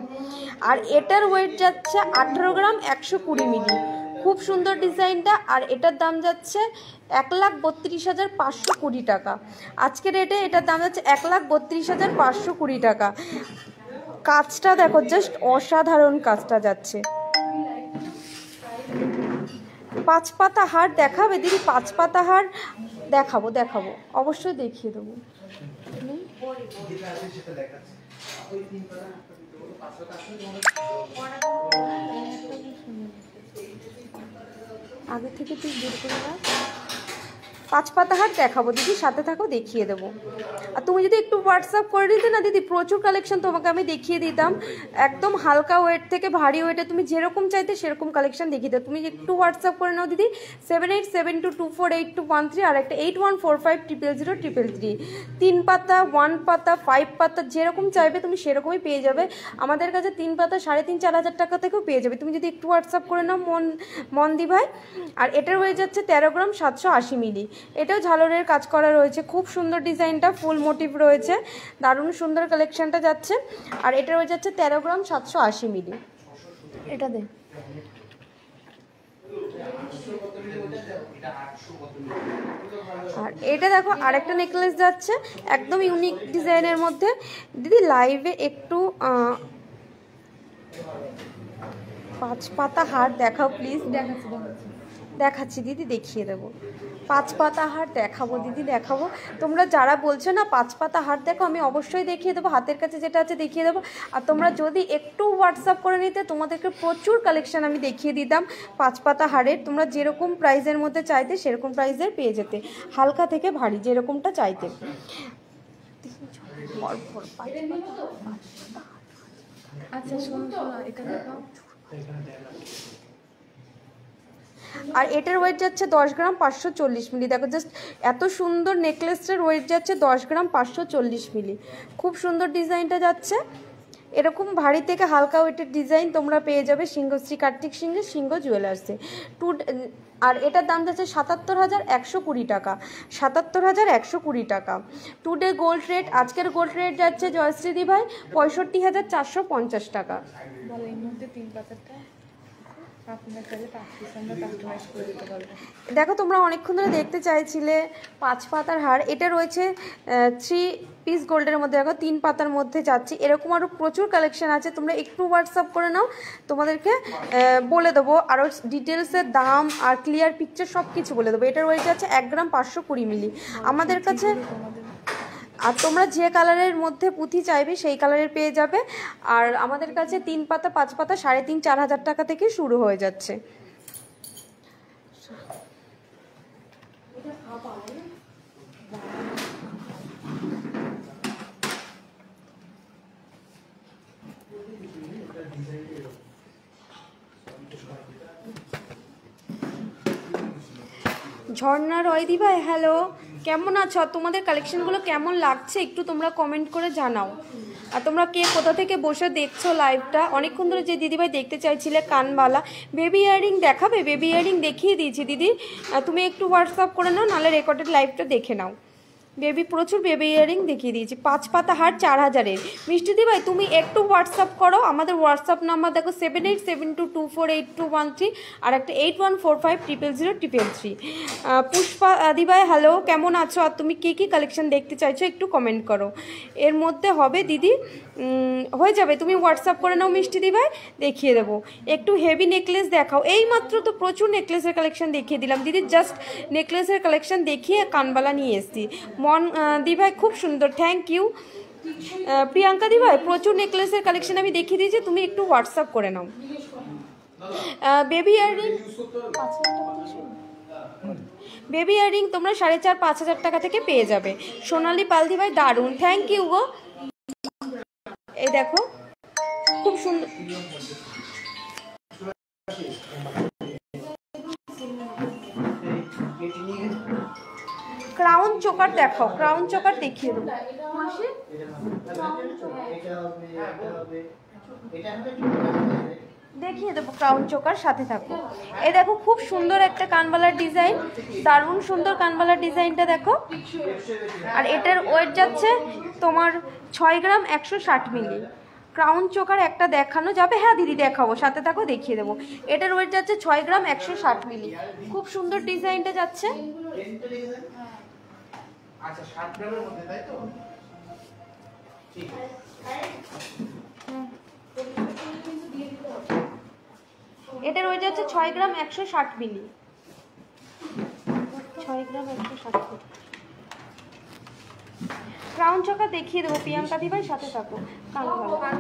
আর এটার ওয়েট যাচ্ছে আঠেরো গ্রাম একশো কুড়ি মিলি খুব সুন্দর ডিজাইনটা আর এটার দাম যাচ্ছে এক লাখ বত্রিশ হাজার পাঁচশো কুড়ি টাকা আজকের রেটে এটার দাম যাচ্ছে এক লাখ বত্রিশ হাজার পাঁচশো কুড়ি টাকা কাজটা দেখো জাস্ট অসাধারণ কাজটা যাচ্ছে পাঁচ পাতা হার দেখাবে দিদি পাঁচ পাতা হার দেখাবো দেখাবো অবশ্যই দেখিয়ে দেবো আগে থেকে তুই বের করে পাঁচ পাতা হাট দেখাবো দিদি সাথে থাকো দেখিয়ে দেবো আর তুমি যদি একটু হোয়াটসঅ্যাপ করে দিতে না দিদি প্রচুর কালেকশন তোমাকে আমি দেখিয়ে দিতাম একদম হালকা ওয়েট থেকে ভারী ওয়েটে তুমি যেরকম চাইতে সেরকম কালেকশন দেখিয়ে দাও তুমি একটু হোয়াটসঅ্যাপ করে নাও দিদি seven eight seven two two four eight two one three আর একটা eight one four five triple zero triple three তিন পাতা ওয়ান পাতা ফাইভ পাতা যেরকম চাইবে তুমি সেরকমই পেয়ে যাবে আমাদের কাছে তিন পাতা সাড়ে তিন চার হাজার টাকা থেকেও পেয়ে যাবে তুমি যদি একটু হোয়াটসঅ্যাপ করে নাও মন মন্দি ভাই আর এটার হয়ে যাচ্ছে তেরো গ্রাম সাতশো আশি মিলি এটাও ঝালরের কাজ করা রয়েছে খুব সুন্দর ডিজাইনটা ফুল মোটিভ রয়েছে দারুণ সুন্দর কালেকশানটা যাচ্ছে আর এটা রয়ে যাচ্ছে তেরো গ্রাম সাতশো আশি মিলি এটা দে আর এটা দেখো আরেকটা নেকলেস যাচ্ছে একদম ইউনিক ডিজাইনের মধ্যে দিদি লাইভে একটু পাঁচ পাতা হার দেখাও প্লিজ দেখাচ্ছি দেখাচ্ছি দিদি দেখিয়ে দেবো পাঁচ পাতা হার দেখাবো দিদি দেখাবো তোমরা যারা বলছো না পাঁচ পাতা হার দেখো আমি অবশ্যই দেখিয়ে দেবো হাতের কাছে যেটা আছে দেখিয়ে দেবো আর তোমরা যদি একটু হোয়াটসঅ্যাপ করে নিতে তোমাদেরকে প্রচুর কালেকশান আমি দেখিয়ে দিতাম পাঁচ পাতা হারের তোমরা যেরকম প্রাইজের মধ্যে চাইতে সেরকম প্রাইজের পেয়ে যেতে হালকা থেকে ভারী যেরকমটা চাইতে আচ্ছা শুনুন এখানে আর এটার ওয়েট যাচ্ছে দশ গ্রাম পাঁচশো চল্লিশ মিলি দেখো জাস্ট এত সুন্দর নেকলেসটার ওয়েট যাচ্ছে দশ গ্রাম পাঁচশো চল্লিশ মিলি খুব সুন্দর ডিজাইনটা যাচ্ছে এরকম ভারী থেকে হালকা ওয়েটের ডিজাইন তোমরা পেয়ে যাবে সিংহশ্রী কার্তিক সিংহের সিংহ জুয়েলার্সে টু আর এটার দাম যাচ্ছে সাতাত্তর হাজার একশো কুড়ি টাকা সাতাত্তর হাজার একশো কুড়ি টাকা টুডে গোল্ড রেট আজকের গোল্ড রেট যাচ্ছে জয়শ্রীদি ভাই পঁয়ষট্টি হাজার চারশো পঞ্চাশ টাকা তিন দেখো তোমরা অনেকক্ষণ ধরে দেখতে চাইছিলে পাঁচ পাতার হার এটা রয়েছে থ্রি পিস গোল্ডের মধ্যে দেখো তিন পাতার মধ্যে যাচ্ছি এরকম আরও প্রচুর কালেকশন আছে তোমরা একটু হোয়াটসঅ্যাপ করে নাও তোমাদেরকে বলে দেবো আরও ডিটেলসের দাম আর ক্লিয়ার পিকচার সব কিছু বলে দেবো এটা রয়েছে আছে এক গ্রাম পাঁচশো কুড়ি মিলি আমাদের কাছে আর তোমরা যে কালারের মধ্যে পুঁথি চাইবে সেই কালারের পেয়ে যাবে আর আমাদের কাছে তিন পাতা পাঁচ পাতা সাড়ে তিন চার হাজার টাকা থেকে শুরু হয়ে যাচ্ছে ঝর্ণা রয় দিবাই হ্যালো কেমন আছো আর তোমাদের কালেকশানগুলো কেমন লাগছে একটু তোমরা কমেন্ট করে জানাও আর তোমরা কে কোথা থেকে বসে দেখছো লাইভটা অনেকক্ষণ ধরে যে দিদিভাই দেখতে চাইছিলে কানবালা বেবি ইয়ারিং দেখাবে বেবি ইয়ারিং দেখিয়ে দিয়েছি দিদি তুমি একটু হোয়াটসঅ্যাপ করে নাও নাহলে রেকর্ডেড লাইভটা দেখে নাও বেবি প্রচুর বেবি ইয়ারিং দেখিয়ে দিয়েছি পাঁচ পাতা হার চার হাজারের মিষ্টিদি ভাই তুমি একটু হোয়াটসঅ্যাপ করো আমাদের হোয়াটসঅ্যাপ নাম্বার দেখো seven eight seven two two four eight two one three আর একটা eight one four five triple zero triple three Pushpa আদি ভাই হ্যালো কেমন আছো আর তুমি কী কী কালেকশন দেখতে চাইছো একটু কমেন্ট করো এর মধ্যে হবে দিদি হয়ে যাবে তুমি হোয়াটসঅ্যাপ করে নাও মিষ্টি দিভাই দেখিয়ে দেবো একটু হেভি নেকলেস দেখাও এই মাত্র তো প্রচুর নেকলেসের কালেকশন দেখিয়ে দিলাম দিদি জাস্ট নেকলেসের কালেকশন দেখিয়ে কানবালা নিয়ে এসছি মন দিভাই খুব সুন্দর থ্যাংক ইউ প্রিয়াঙ্কা দিভাই প্রচুর নেকলেসের কালেকশন আমি দেখিয়ে দিয়েছি তুমি একটু হোয়াটসঅ্যাপ করে নাও বেবি ইয়াররিং বেবি ইয়াররিং তোমরা সাড়ে চার পাঁচ হাজার টাকা থেকে পেয়ে যাবে সোনালি পালদি ভাই দারুণ থ্যাংক ইউ গো এই দেখো খুব সুন্দর ক্রাউন চোকার দেখাও ক্রাউন চোকার দেখিয়ে দেবো এটা দেখিয়ে দেবো ক্রাউন চোকার সাথে থাকো এ দেখো খুব সুন্দর একটা কানবালার ডিজাইন দারুণ সুন্দর কানবালার ডিজাইনটা দেখো আর এটার ওয়েট যাচ্ছে তোমার ছয় গ্রাম একশো ষাট মিলি ক্রাউন চোকার একটা দেখানো যাবে হ্যাঁ দিদি দেখাবো সাথে থাকো দেখিয়ে দেবো এটার ওয়েট যাচ্ছে ছয় গ্রাম একশো ষাট মিলি খুব সুন্দর ডিজাইনটা যাচ্ছে আচ্ছা এটা ওয়েট হচ্ছে ছয় গ্রাম একশো ষাট মিলি ছয় গ্রাম একশো ষাট মিলি ক্রাউন চকা দেখিয়ে দেবো প্রিয়াঙ্কা দিবাই সাথে থাকো কান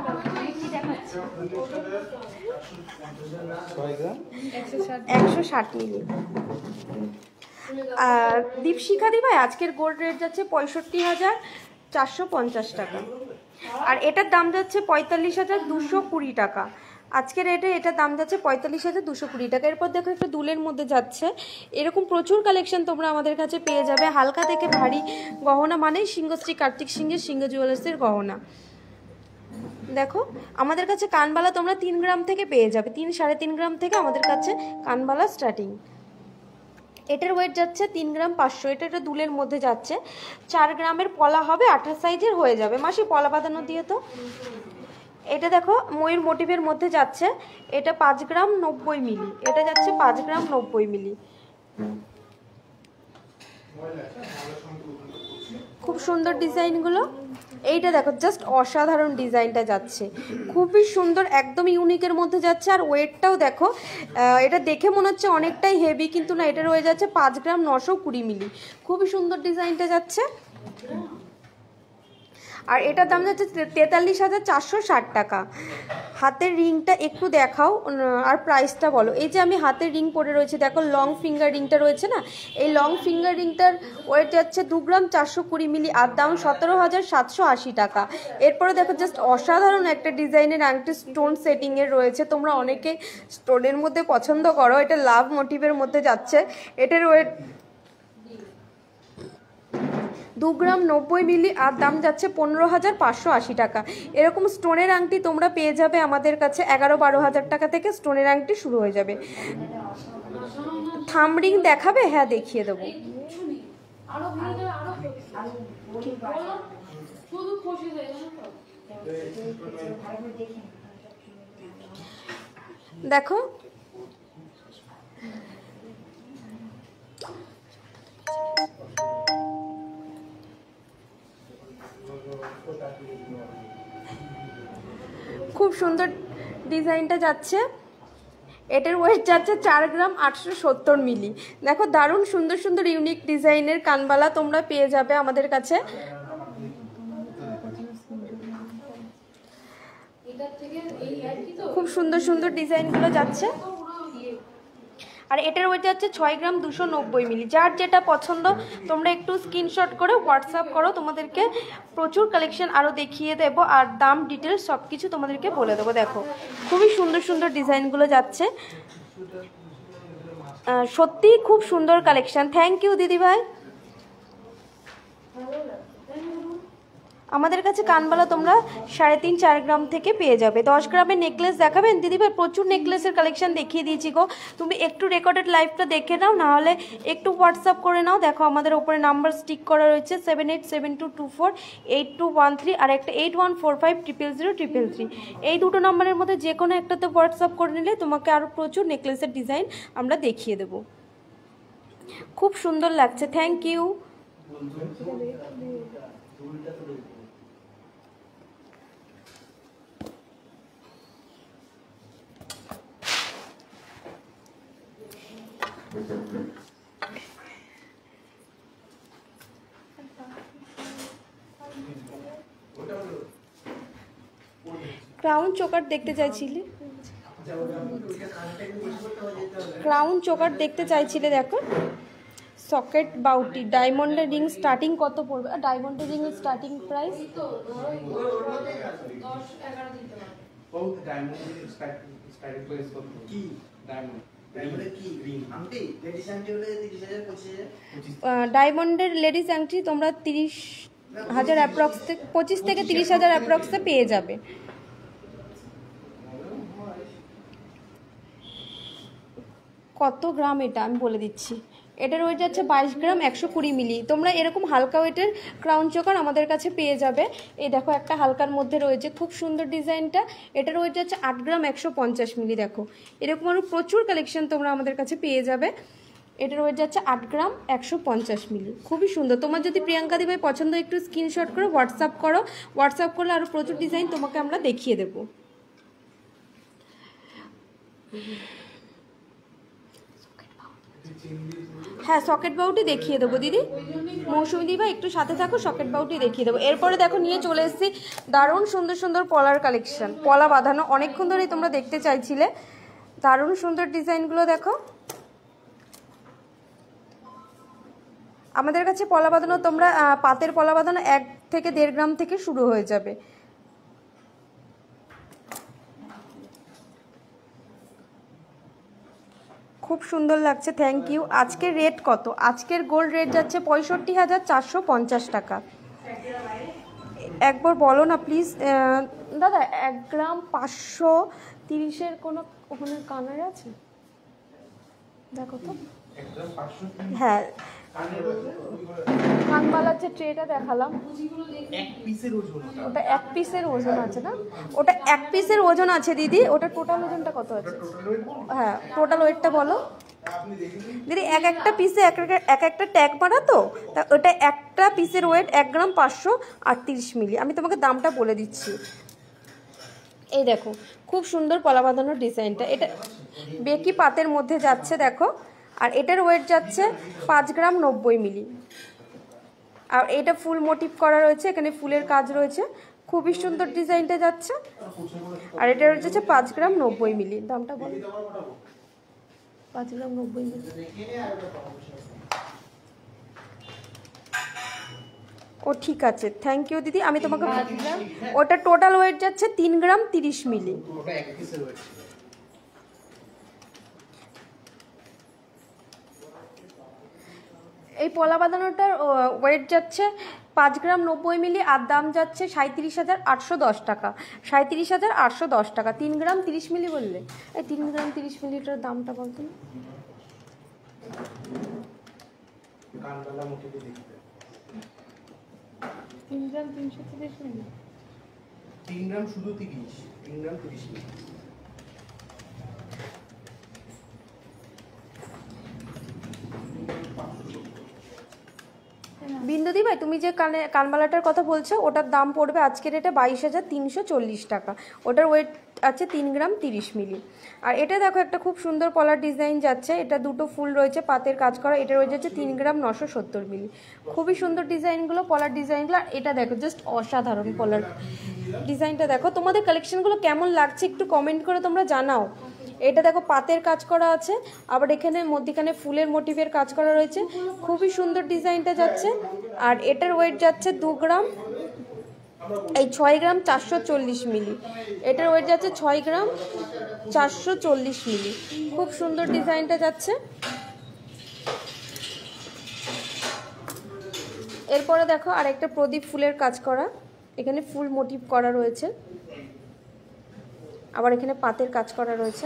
একশো ষাট মিলি দীপশিখা দিবাই আজকের গোল্ড রেট যাচ্ছে পঁয়ষট্টি হাজার চারশো পঞ্চাশ টাকা আর এটার দাম যাচ্ছে পঁয়তাল্লিশ হাজার দুশো কুড়ি টাকা আজকের রেটে এটার দাম যাচ্ছে পঁয়তাল্লিশ হাজার দুশো কুড়ি টাকা এরপর দেখো একটা দুলের মধ্যে যাচ্ছে এরকম প্রচুর কালেকশন তোমরা আমাদের কাছে পেয়ে যাবে হালকা থেকে ভারী গহনা মানে সিংহশ্রী কার্তিক সিংহের সিংহ জুয়েলার্সের গহনা দেখো আমাদের কাছে কানবালা তোমরা তিন গ্রাম থেকে পেয়ে যাবে তিন সাড়ে তিন গ্রাম থেকে আমাদের কাছে কানবালা স্টার্টিং এটার ওয়েট যাচ্ছে তিন গ্রাম পাঁচশো এটা একটা দুলের মধ্যে যাচ্ছে চার গ্রামের পলা হবে আঠাশ সাইজের হয়ে যাবে মাসি পলা বাঁধানো দিয়ে তো এটা দেখো ময়ূর মোটিভের মধ্যে যাচ্ছে এটা পাঁচ গ্রাম নব্বই মিলি এটা যাচ্ছে পাঁচ গ্রাম নব্বই মিলি খুব সুন্দর ডিজাইনগুলো এইটা দেখো জাস্ট অসাধারণ ডিজাইনটা যাচ্ছে খুবই সুন্দর একদম ইউনিকের মধ্যে যাচ্ছে আর ওয়েটটাও দেখো এটা দেখে মনে হচ্ছে অনেকটাই হেভি কিন্তু না এটা রয়ে যাচ্ছে পাঁচ গ্রাম নশো কুড়ি মিলি খুবই সুন্দর ডিজাইনটা যাচ্ছে আর এটার দাম যাচ্ছে তেতাল্লিশ হাজার চারশো ষাট টাকা হাতের রিংটা একটু দেখাও আর প্রাইসটা বলো এই যে আমি হাতের রিং পরে রয়েছে দেখো লং ফিঙ্গার রিংটা রয়েছে না এই লং ফিঙ্গার রিংটার ওয়েট যাচ্ছে দু গ্রাম চারশো কুড়ি মিলি আর দাম সতেরো হাজার সাতশো আশি টাকা এরপরে দেখো জাস্ট অসাধারণ একটা ডিজাইনের আংটি স্টোন সেটিংয়ের রয়েছে তোমরা অনেকে স্টোনের মধ্যে পছন্দ করো এটা লাভ মোটিভের মধ্যে যাচ্ছে এটার ওয়েট দু গ্রাম নব্বই মিলি আর দাম যাচ্ছে পনেরো হাজার পাঁচশো আশি টাকা এরকম স্টোনের আংটি তোমরা পেয়ে যাবে আমাদের কাছে এগারো বারো হাজার টাকা থেকে স্টোনের আংটি শুরু হয়ে যাবে থামরিং দেখাবে হ্যাঁ দেখিয়ে দেবো দেখো Thank you. খুব সুন্দর ডিজাইনটা যাচ্ছে এটার ওয়েট যাচ্ছে চার গ্রাম আটশো সত্তর মিলি দেখো দারুণ সুন্দর সুন্দর ইউনিক ডিজাইনের কানবালা তোমরা পেয়ে যাবে আমাদের কাছে খুব সুন্দর সুন্দর ডিজাইনগুলো যাচ্ছে আর এটার ওয়েট হচ্ছে ছয় গ্রাম দুশো নব্বই মিলি যার যেটা পছন্দ তোমরা একটু স্ক্রিনশট করে হোয়াটসঅ্যাপ করো তোমাদেরকে প্রচুর কালেকশন আরও দেখিয়ে দেবো আর দাম ডিটেলস সব কিছু তোমাদেরকে বলে দেবো দেখো খুবই সুন্দর সুন্দর ডিজাইনগুলো যাচ্ছে সত্যিই খুব সুন্দর কালেকশন থ্যাংক ইউ দিদিভাই আমাদের কাছে কানবালা তোমরা সাড়ে তিন চার গ্রাম থেকে পেয়ে যাবে দশ গ্রামের নেকলেস দেখাবেন দিদিভাই প্রচুর নেকলেসের কালেকশন দেখিয়ে দিয়েছি গো তুমি একটু রেকর্ডেড লাইভটা দেখে নাও নাহলে একটু হোয়াটসঅ্যাপ করে নাও দেখো আমাদের ওপরে নাম্বার স্টিক করা রয়েছে seven eight seven two two four eight two one three আর একটা eight one four five triple zero triple three এই দুটো নাম্বারের মধ্যে যে কোনো একটাতে হোয়াটসঅ্যাপ করে নিলে তোমাকে আরও প্রচুর নেকলেসের ডিজাইন আমরা দেখিয়ে দেবো খুব সুন্দর লাগছে থ্যাংক ইউ ক্রাউন চোকার দেখতে চাইছিলি ক্রাউন চোকার দেখতে চাইছিলে দেখো সকেট বাউটি ডায়মন্ডের রিং স্টার্টিং কত পড়বে ডায়মন্ডের ring starting price diamond starting price ডায়মন্ডের লেডিস আংটি তোমরা তিরিশ হাজার অ্যাপ্রক্স পঁচিশ থেকে তিরিশ হাজার অ্যাপ্রক্সে পেয়ে যাবে কত গ্রাম এটা আমি বলে দিচ্ছি এটা রয়ে যাচ্ছে বাইশ গ্রাম একশো কুড়ি মিলি তোমরা এরকম হালকা ওয়েটের ক্রাউন চোকার আমাদের কাছে পেয়ে যাবে এই দেখো একটা হালকার মধ্যে রয়েছে খুব সুন্দর ডিজাইনটা এটা রয়ে যাচ্ছে আট গ্রাম একশো পঞ্চাশ মিলি দেখো এরকম আরও প্রচুর কালেকশন তোমরা আমাদের কাছে পেয়ে যাবে এটা রয়ে যাচ্ছে আট গ্রাম একশো পঞ্চাশ মিলি খুবই সুন্দর তোমার যদি প্রিয়াঙ্কা দিবাই পছন্দ একটু স্ক্রিনশট করো হোয়াটসঅ্যাপ করো হোয়াটসঅ্যাপ করলে আরও প্রচুর ডিজাইন তোমাকে আমরা দেখিয়ে দেবো হ্যাঁ সকেট বাউটি দেখিয়ে দেবো দিদি মৌসুমি দিবা একটু সাথে থাকো সকেট বাউটি দেখিয়ে দেবো এরপরে দেখো নিয়ে চলে এসেছি দারুণ সুন্দর সুন্দর পলার কালেকশন পলা বাঁধানো অনেকক্ষণ ধরেই তোমরা দেখতে চাইছিলে দারুণ সুন্দর ডিজাইনগুলো দেখো আমাদের কাছে পলা বাঁধানো তোমরা পাতের পলা বাঁধানো এক থেকে দেড় গ্রাম থেকে শুরু হয়ে যাবে খুব সুন্দর লাগছে থ্যাংক ইউ আজকের রেট কত আজকের গোল্ড রেট যাচ্ছে পঁয়ষট্টি হাজার চারশো পঞ্চাশ টাকা একবার বলো না প্লিজ দাদা এক গ্রাম পাঁচশো তিরিশের কোনো ওখানে কানার আছে দেখো তো হ্যাঁ কানবালার যে ট্রেটা দেখালাম ওটা এক পিসের ওজন আছে না ওটা এক পিসের ওজন আছে দিদি ওটা টোটাল ওজনটা কত আছে হ্যাঁ টোটাল ওয়েটটা বলো দিদি এক একটা পিসে এক এক একটা ট্যাগ মারা তো তা ওটা একটা পিসের ওয়েট এক গ্রাম পাঁচশো আটত্রিশ মিলি আমি তোমাকে দামটা বলে দিচ্ছি এই দেখো খুব সুন্দর কলা বাঁধানোর ডিজাইনটা এটা বেকি পাতের মধ্যে যাচ্ছে দেখো আর এটার ওয়েট যাচ্ছে পাঁচ গ্রাম নব্বই মিলি আর এটা ফুল মোটিভ করা রয়েছে এখানে ফুলের কাজ রয়েছে খুবই সুন্দর ডিজাইনটা যাচ্ছে আর এটা রয়েছে পাঁচ গ্রাম নব্বই মিলি দামটা বলো পাঁচ গ্রাম নব্বই মিলি ও ঠিক আছে থ্যাংক ইউ দিদি আমি তোমাকে ওটা টোটাল ওয়েট যাচ্ছে তিন গ্রাম তিরিশ মিলি এই পলা বাঁধানোটার ওয়েট যাচ্ছে পাঁচ গ্রাম নব্বই মিলি আর দাম যাচ্ছে সাঁত্রিশ হাজার আটশো দশ টাকা সাঁত্রিশ হাজার আটশো দশ টাকা তিন গ্রাম তিরিশ মিলি বললে এই তিন গ্রাম তিরিশ মিলিটার দামটা বলতো তিন গ্রাম শুধু তিরিশ তিন গ্রাম তিরিশ বিন্দুদি ভাই তুমি যে কানে কানমালাটার কথা বলছো ওটার দাম পড়বে আজকের এটা বাইশ হাজার তিনশো চল্লিশ টাকা ওটার ওয়েট আছে তিন গ্রাম তিরিশ মিলি আর এটা দেখো একটা খুব সুন্দর পলার ডিজাইন যাচ্ছে এটা দুটো ফুল রয়েছে পাতের কাজ করা এটার ওয়েট যাচ্ছে তিন গ্রাম নশো সত্তর মিলি খুবই সুন্দর ডিজাইনগুলো পলার ডিজাইনগুলো আর এটা দেখো জাস্ট অসাধারণ পলার ডিজাইনটা দেখো তোমাদের কালেকশনগুলো কেমন লাগছে একটু কমেন্ট করে তোমরা জানাও এটা দেখো পাতের কাজ করা আছে আবার এখানে মধ্যখানে ফুলের মোটিভের কাজ করা রয়েছে খুবই সুন্দর ডিজাইনটা যাচ্ছে আর এটার ওয়েট যাচ্ছে দু গ্রাম এই ছয় গ্রাম চারশো চল্লিশ মিলি এটার ওয়েট যাচ্ছে ছয় গ্রাম চারশো চল্লিশ মিলি খুব সুন্দর ডিজাইনটা যাচ্ছে এরপরে দেখো আর একটা প্রদীপ ফুলের কাজ করা এখানে ফুল মোটিভ করা রয়েছে আবার এখানে পাতের কাজ করা রয়েছে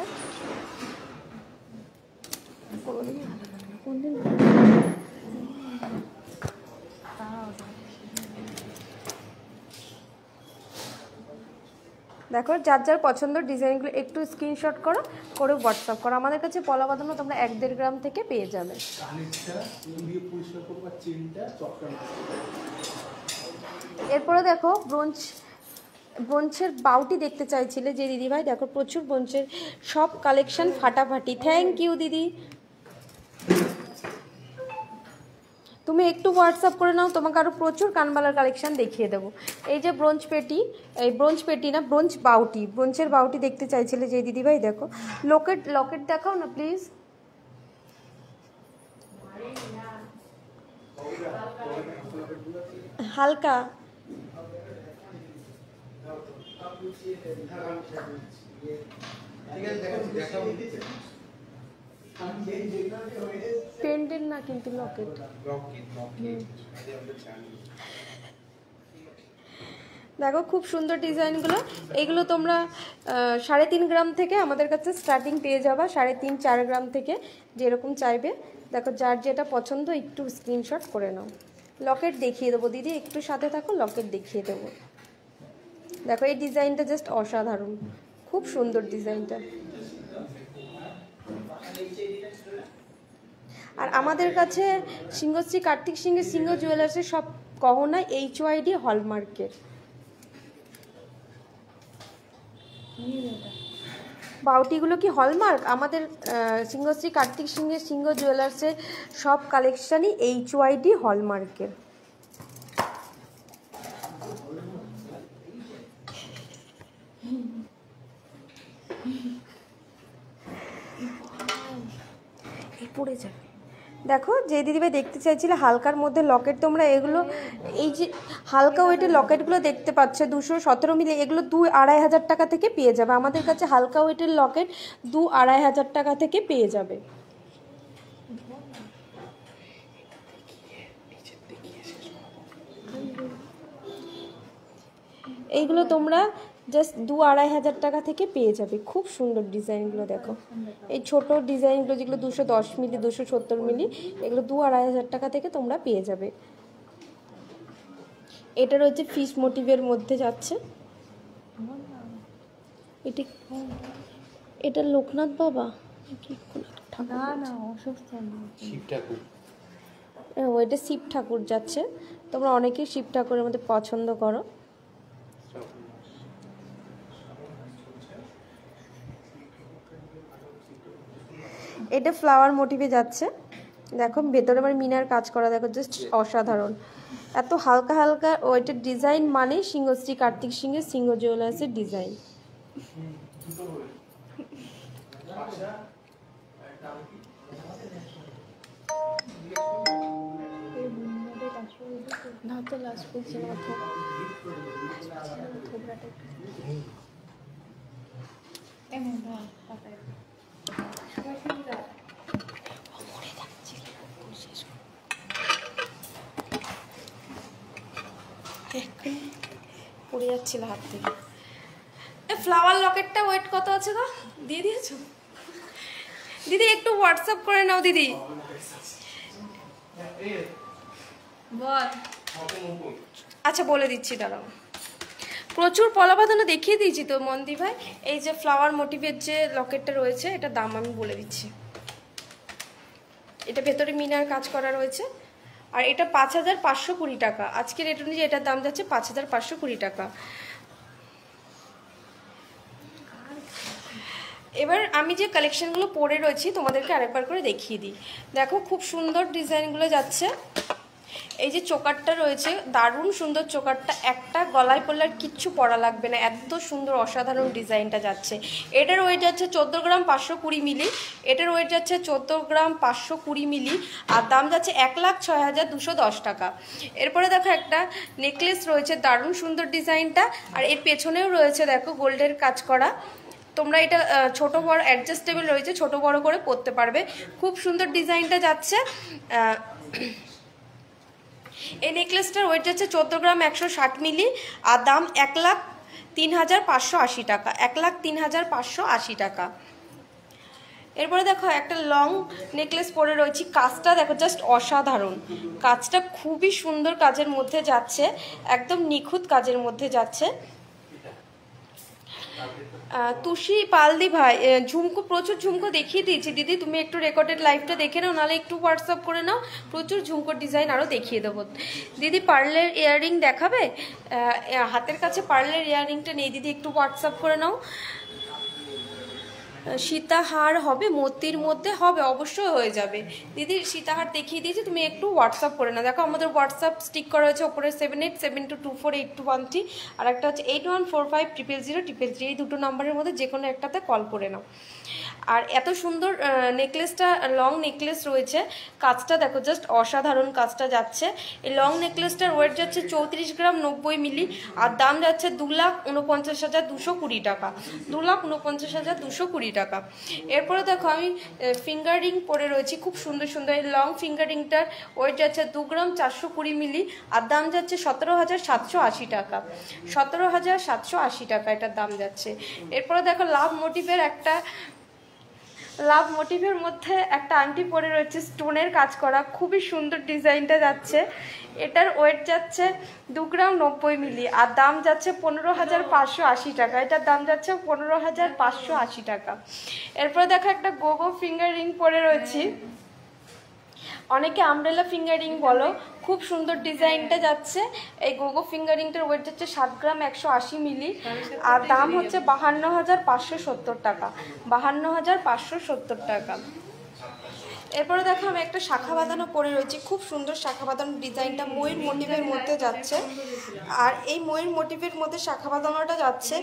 দেখো যার যার পছন্দের ডিজাইনগুলো একটু স্ক্রিনশট করো করে হোয়াটসঅ্যাপ করো আমাদের কাছে পলা বাঁধানো তোমরা এক দেড় গ্রাম থেকে পেয়ে যাবে এরপরে দেখো ব্রোঞ্জ বঞ্চের বাউটি দেখতে চাইছিলে যে দিদিভাই দেখো প্রচুর বঞ্চের সব কালেকশন ফাটাফাটি থ্যাংক ইউ দিদি তুমি একটু হোয়াটসঅ্যাপ করে নাও তোমাকে আরও প্রচুর কানবালার কালেকশন দেখিয়ে দেবো এই যে ব্রোঞ্জ পেটি এই ব্রোঞ্জ পেটি না ব্রোঞ্জ বাউটি ব্রোঞ্জের বাউটি দেখতে চাইছিলে যে দিদিভাই দেখো লকেট লকেট দেখাও না প্লিজ হালকা পেন্ডেন্ট না কিন্তু লকেট দেখো খুব সুন্দর ডিজাইনগুলো এগুলো তোমরা সাড়ে তিন গ্রাম থেকে আমাদের কাছে স্টার্টিং পেয়ে যাবা সাড়ে তিন চার গ্রাম থেকে যেরকম চাইবে দেখো যার যেটা পছন্দ একটু স্ক্রিনশট করে নাও লকেট দেখিয়ে দেবো দিদি একটু সাথে থাকো লকেট দেখিয়ে দেবো দেখো এই ডিজাইনটা জাস্ট অসাধারণ খুব সুন্দর ডিজাইনটা আর আমাদের কাছে সিংহশ্রী কার্তিক সিংহের সিংহ জুয়েলার্সের সব গহনা এইচ ওয়াইডি হলমার্কের বাউটিগুলো কি হলমার্ক আমাদের সিংহশ্রী কার্তিক সিংহের সিংহ জুয়েলার্সের সব কালেকশানই এইচ ওয়াইডি হলমার্কের পড়ে যাবে দেখো যে দিদিভাই দেখতে চাইছিলে হালকার মধ্যে লকেট তোমরা এগুলো এই যে হালকা ওয়েটের লকেটগুলো দেখতে পাচ্ছ দুশো সতেরো মিলে এগুলো দু আড়াই হাজার টাকা থেকে পেয়ে যাবে আমাদের কাছে হালকা ওয়েটের লকেট দু আড়াই হাজার টাকা থেকে পেয়ে যাবে এইগুলো তোমরা জাস্ট দু আড়াই হাজার টাকা থেকে পেয়ে যাবে খুব সুন্দর ডিজাইনগুলো দেখো এই ছোট ডিজাইনগুলো যেগুলো দুশো দশ মিলি দুশো সত্তর মিলি এগুলো দু আড়াই হাজার টাকা থেকে তোমরা পেয়ে যাবে এটা রয়েছে ফিস মোটিভের মধ্যে যাচ্ছে এটা লোকনাথ বাবা ওইটা শিব ঠাকুর যাচ্ছে তোমরা অনেকেই শিব ঠাকুরের মধ্যে পছন্দ করো এটা ফ্লাওয়ার মোটিভে যাচ্ছে দেখো ভেতরে আমার মিনার কাজ করা দেখো জাস্ট অসাধারণ এত হালকা হালকা ওইটার ডিজাইন মানে সিংহশ্রী কার্তিক সিংহের সিংহ জুয়েলার্সের ডিজাইন এমন পড়ে যাচ্ছিল হাত থেকে এ ফ্লাওয়ার লকেটটা ওয়েট কত আছে গো দিয়ে দিয়েছো দিদি একটু হোয়াটসঅ্যাপ করে নাও দিদি বল আচ্ছা বলে দিচ্ছি দাঁড়াও প্রচুর পলাপাতানো দেখিয়ে দিয়েছি তো মন্দি ভাই এই যে ফ্লাওয়ার মোটিভের যে লকেটটা রয়েছে এটা দাম আমি বলে দিচ্ছি এটা ভেতরে মিনার কাজ করা রয়েছে আর এটা পাঁচ হাজার পাঁচশো কুড়ি টাকা আজকের রেট অনুযায়ী এটার দাম যাচ্ছে পাঁচ হাজার পাঁচশো কুড়ি টাকা এবার আমি যে কালেকশানগুলো পরে রয়েছি তোমাদেরকে আরেকবার করে দেখিয়ে দিই দেখো খুব সুন্দর ডিজাইনগুলো যাচ্ছে এই যে চোকারটা রয়েছে দারুণ সুন্দর চোকারটা একটা গলায় পড়লে আর কিচ্ছু পরা লাগবে না এত সুন্দর অসাধারণ ডিজাইনটা যাচ্ছে এটার ওয়েট যাচ্ছে চোদ্দো গ্রাম পাঁচশো কুড়ি মিলি এটার ওয়েট যাচ্ছে চোদ্দো গ্রাম পাঁচশো কুড়ি মিলি আর দাম যাচ্ছে এক লাখ ছয় হাজার দুশো দশ টাকা এরপরে দেখো একটা নেকলেস রয়েছে দারুণ সুন্দর ডিজাইনটা আর এর পেছনেও রয়েছে দেখো গোল্ডের কাজ করা তোমরা এটা ছোট বড় অ্যাডজাস্টেবল রয়েছে ছোট বড় করে পরতে পারবে খুব সুন্দর ডিজাইনটা যাচ্ছে এই নেকলেসটার ওয়েট হচ্ছে চোদ্দো গ্রাম একশো ষাট মিলি আর দাম এক লাখ তিন হাজার পাঁচশো আশি টাকা এক লাখ তিন হাজার পাঁচশো আশি টাকা এরপরে দেখো একটা লং নেকলেস পরে রয়েছি কাজটা দেখো জাস্ট অসাধারণ কাজটা খুবই সুন্দর কাজের মধ্যে যাচ্ছে একদম নিখুঁত কাজের মধ্যে যাচ্ছে তুষি পালদি ভাই ঝুমকো প্রচুর ঝুমকো দেখিয়ে দিয়েছি দিদি তুমি একটু রেকর্ডেড লাইভটা দেখে নাও নাহলে একটু হোয়াটসঅ্যাপ করে নাও প্রচুর ঝুমকোর ডিজাইন আরও দেখিয়ে দেবো দিদি পার্লের ইয়াররিং দেখাবে হাতের কাছে পার্লের ইয়াররিংটা নেই দিদি একটু হোয়াটসঅ্যাপ করে নাও সীতাহার হবে মূর্তির মধ্যে হবে অবশ্যই হয়ে যাবে দিদি সীতাহার দেখিয়ে দিয়েছি তুমি একটু হোয়াটসঅ্যাপ করে না দেখো আমাদের হোয়াটসঅ্যাপ স্টিক করা হয়েছে ওপরে seven eight seven two two four eight two one three আর একটা হচ্ছে eight one four five triple zero triple three এই দুটো নাম্বারের মধ্যে যে কোনো একটাতে কল করে নাও আর এত সুন্দর নেকলেসটা লং নেকলেস রয়েছে কাজটা দেখো জাস্ট অসাধারণ কাজটা যাচ্ছে এই লং নেকলেসটার ওয়েট যাচ্ছে চৌত্রিশ গ্রাম নব্বই মিলি আর দাম যাচ্ছে দু লাখ উনপঞ্চাশ হাজার দুশো কুড়ি টাকা দু লাখ উনপঞ্চাশ হাজার দুশো কুড়ি টাকা এরপরে দেখো আমি ফিঙ্গার রিং পরে রয়েছি খুব সুন্দর সুন্দর এই লং ফিঙ্গার রিংটার ওয়েট যাচ্ছে দু গ্রাম চারশো কুড়ি মিলি আর দাম যাচ্ছে সতেরো হাজার সাতশো আশি টাকা সতেরো হাজার সাতশো আশি টাকা এটার দাম যাচ্ছে এরপরে দেখো লাভ মোটিভের একটা লাভ মোটিভের মধ্যে একটা আংটি পরে রয়েছে স্টোনের কাজ করা খুবই সুন্দর ডিজাইনটা যাচ্ছে এটার ওয়েট যাচ্ছে দু গ্রাম নব্বই মিলি আর দাম যাচ্ছে পনেরো হাজার পাঁচশো আশি টাকা এটার দাম যাচ্ছে পনেরো হাজার পাঁচশো আশি টাকা এরপরে দেখো একটা গোগো ফিঙ্গার রিং পরে রয়েছি অনেকে আমরেলা ফিঙ্গার রিং বলো খুব সুন্দর ডিজাইনটা যাচ্ছে এই গোগো ফিঙ্গারিংটার ওয়েট যাচ্ছে সাত গ্রাম একশো আশি মিলি আর দাম হচ্ছে বাহান্ন হাজার পাঁচশো সত্তর টাকা বাহান্ন হাজার পাঁচশো সত্তর টাকা এরপরে দেখো আমি একটা শাখা বাঁধানো পরে রয়েছি খুব সুন্দর শাখা বাঁধানো ডিজাইনটা ময়ূর মোটিভের মধ্যে যাচ্ছে আর এই ময়ূর মোটিভের মধ্যে শাখা বাঁধানোটা যাচ্ছে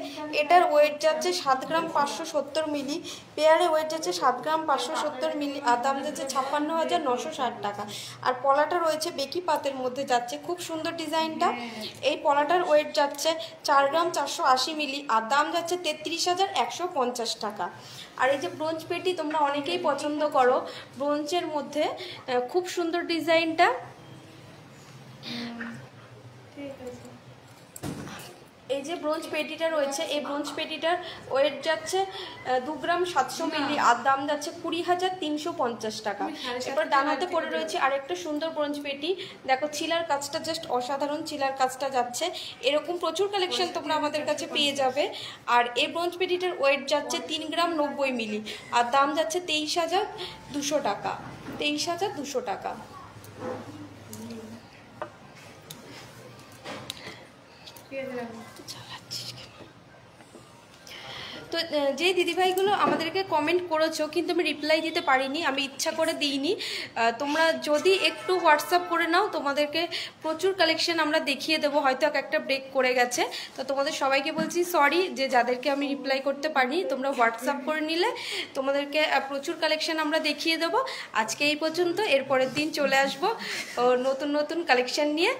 এটার ওয়েট যাচ্ছে সাত গ্রাম পাঁচশো সত্তর মিলি পেয়ারে ওয়েট যাচ্ছে সাত গ্রাম পাঁচশো সত্তর মিলি আর দাম যাচ্ছে ছাপ্পান্ন হাজার নশো ষাট টাকা আর পলাটা রয়েছে বেকি পাতের মধ্যে যাচ্ছে খুব সুন্দর ডিজাইনটা এই পলাটার ওয়েট যাচ্ছে চার গ্রাম চারশো আশি মিলি আর দাম যাচ্ছে তেত্রিশ হাজার একশো পঞ্চাশ টাকা আর এই যে ব্রোঞ্জ পেটি তোমরা অনেকেই পছন্দ করো ব্রোঞ্জের মধ্যে খুব সুন্দর ডিজাইনটা এই যে ব্রোঞ্জ পেটিটা রয়েছে এই ব্রোঞ্জ পেটিটার ওয়েট যাচ্ছে দু গ্রাম সাতশো মিলি আর দাম যাচ্ছে কুড়ি হাজার তিনশো পঞ্চাশ টাকা এরপর ডান হাতে পড়ে রয়েছে আরেকটা সুন্দর ব্রোঞ্জ পেটি দেখো চিলার কাজটা জাস্ট অসাধারণ চিলার কাজটা যাচ্ছে এরকম প্রচুর কালেকশন তোমরা আমাদের কাছে পেয়ে যাবে আর এই ব্রোঞ্জ পেটিটার ওয়েট যাচ্ছে তিন গ্রাম নব্বই মিলি আর দাম যাচ্ছে তেইশ হাজার দুশো টাকা তেইশ হাজার দুশো টাকা Gracias. তো যেই দিদিভাইগুলো আমাদেরকে কমেন্ট করেছো কিন্তু আমি রিপ্লাই দিতে পারিনি আমি ইচ্ছা করে দিইনি তোমরা যদি একটু হোয়াটসঅ্যাপ করে নাও তোমাদেরকে প্রচুর কালেকশন আমরা দেখিয়ে দেবো হয়তো এক একটা ব্রেক করে গেছে তো তোমাদের সবাইকে বলছি সরি যে যাদেরকে আমি রিপ্লাই করতে পারিনি তোমরা হোয়াটসঅ্যাপ করে নিলে তোমাদেরকে প্রচুর কালেকশন আমরা দেখিয়ে দেবো আজকে এই পর্যন্ত এরপরের দিন চলে আসবো নতুন নতুন কালেকশন নিয়ে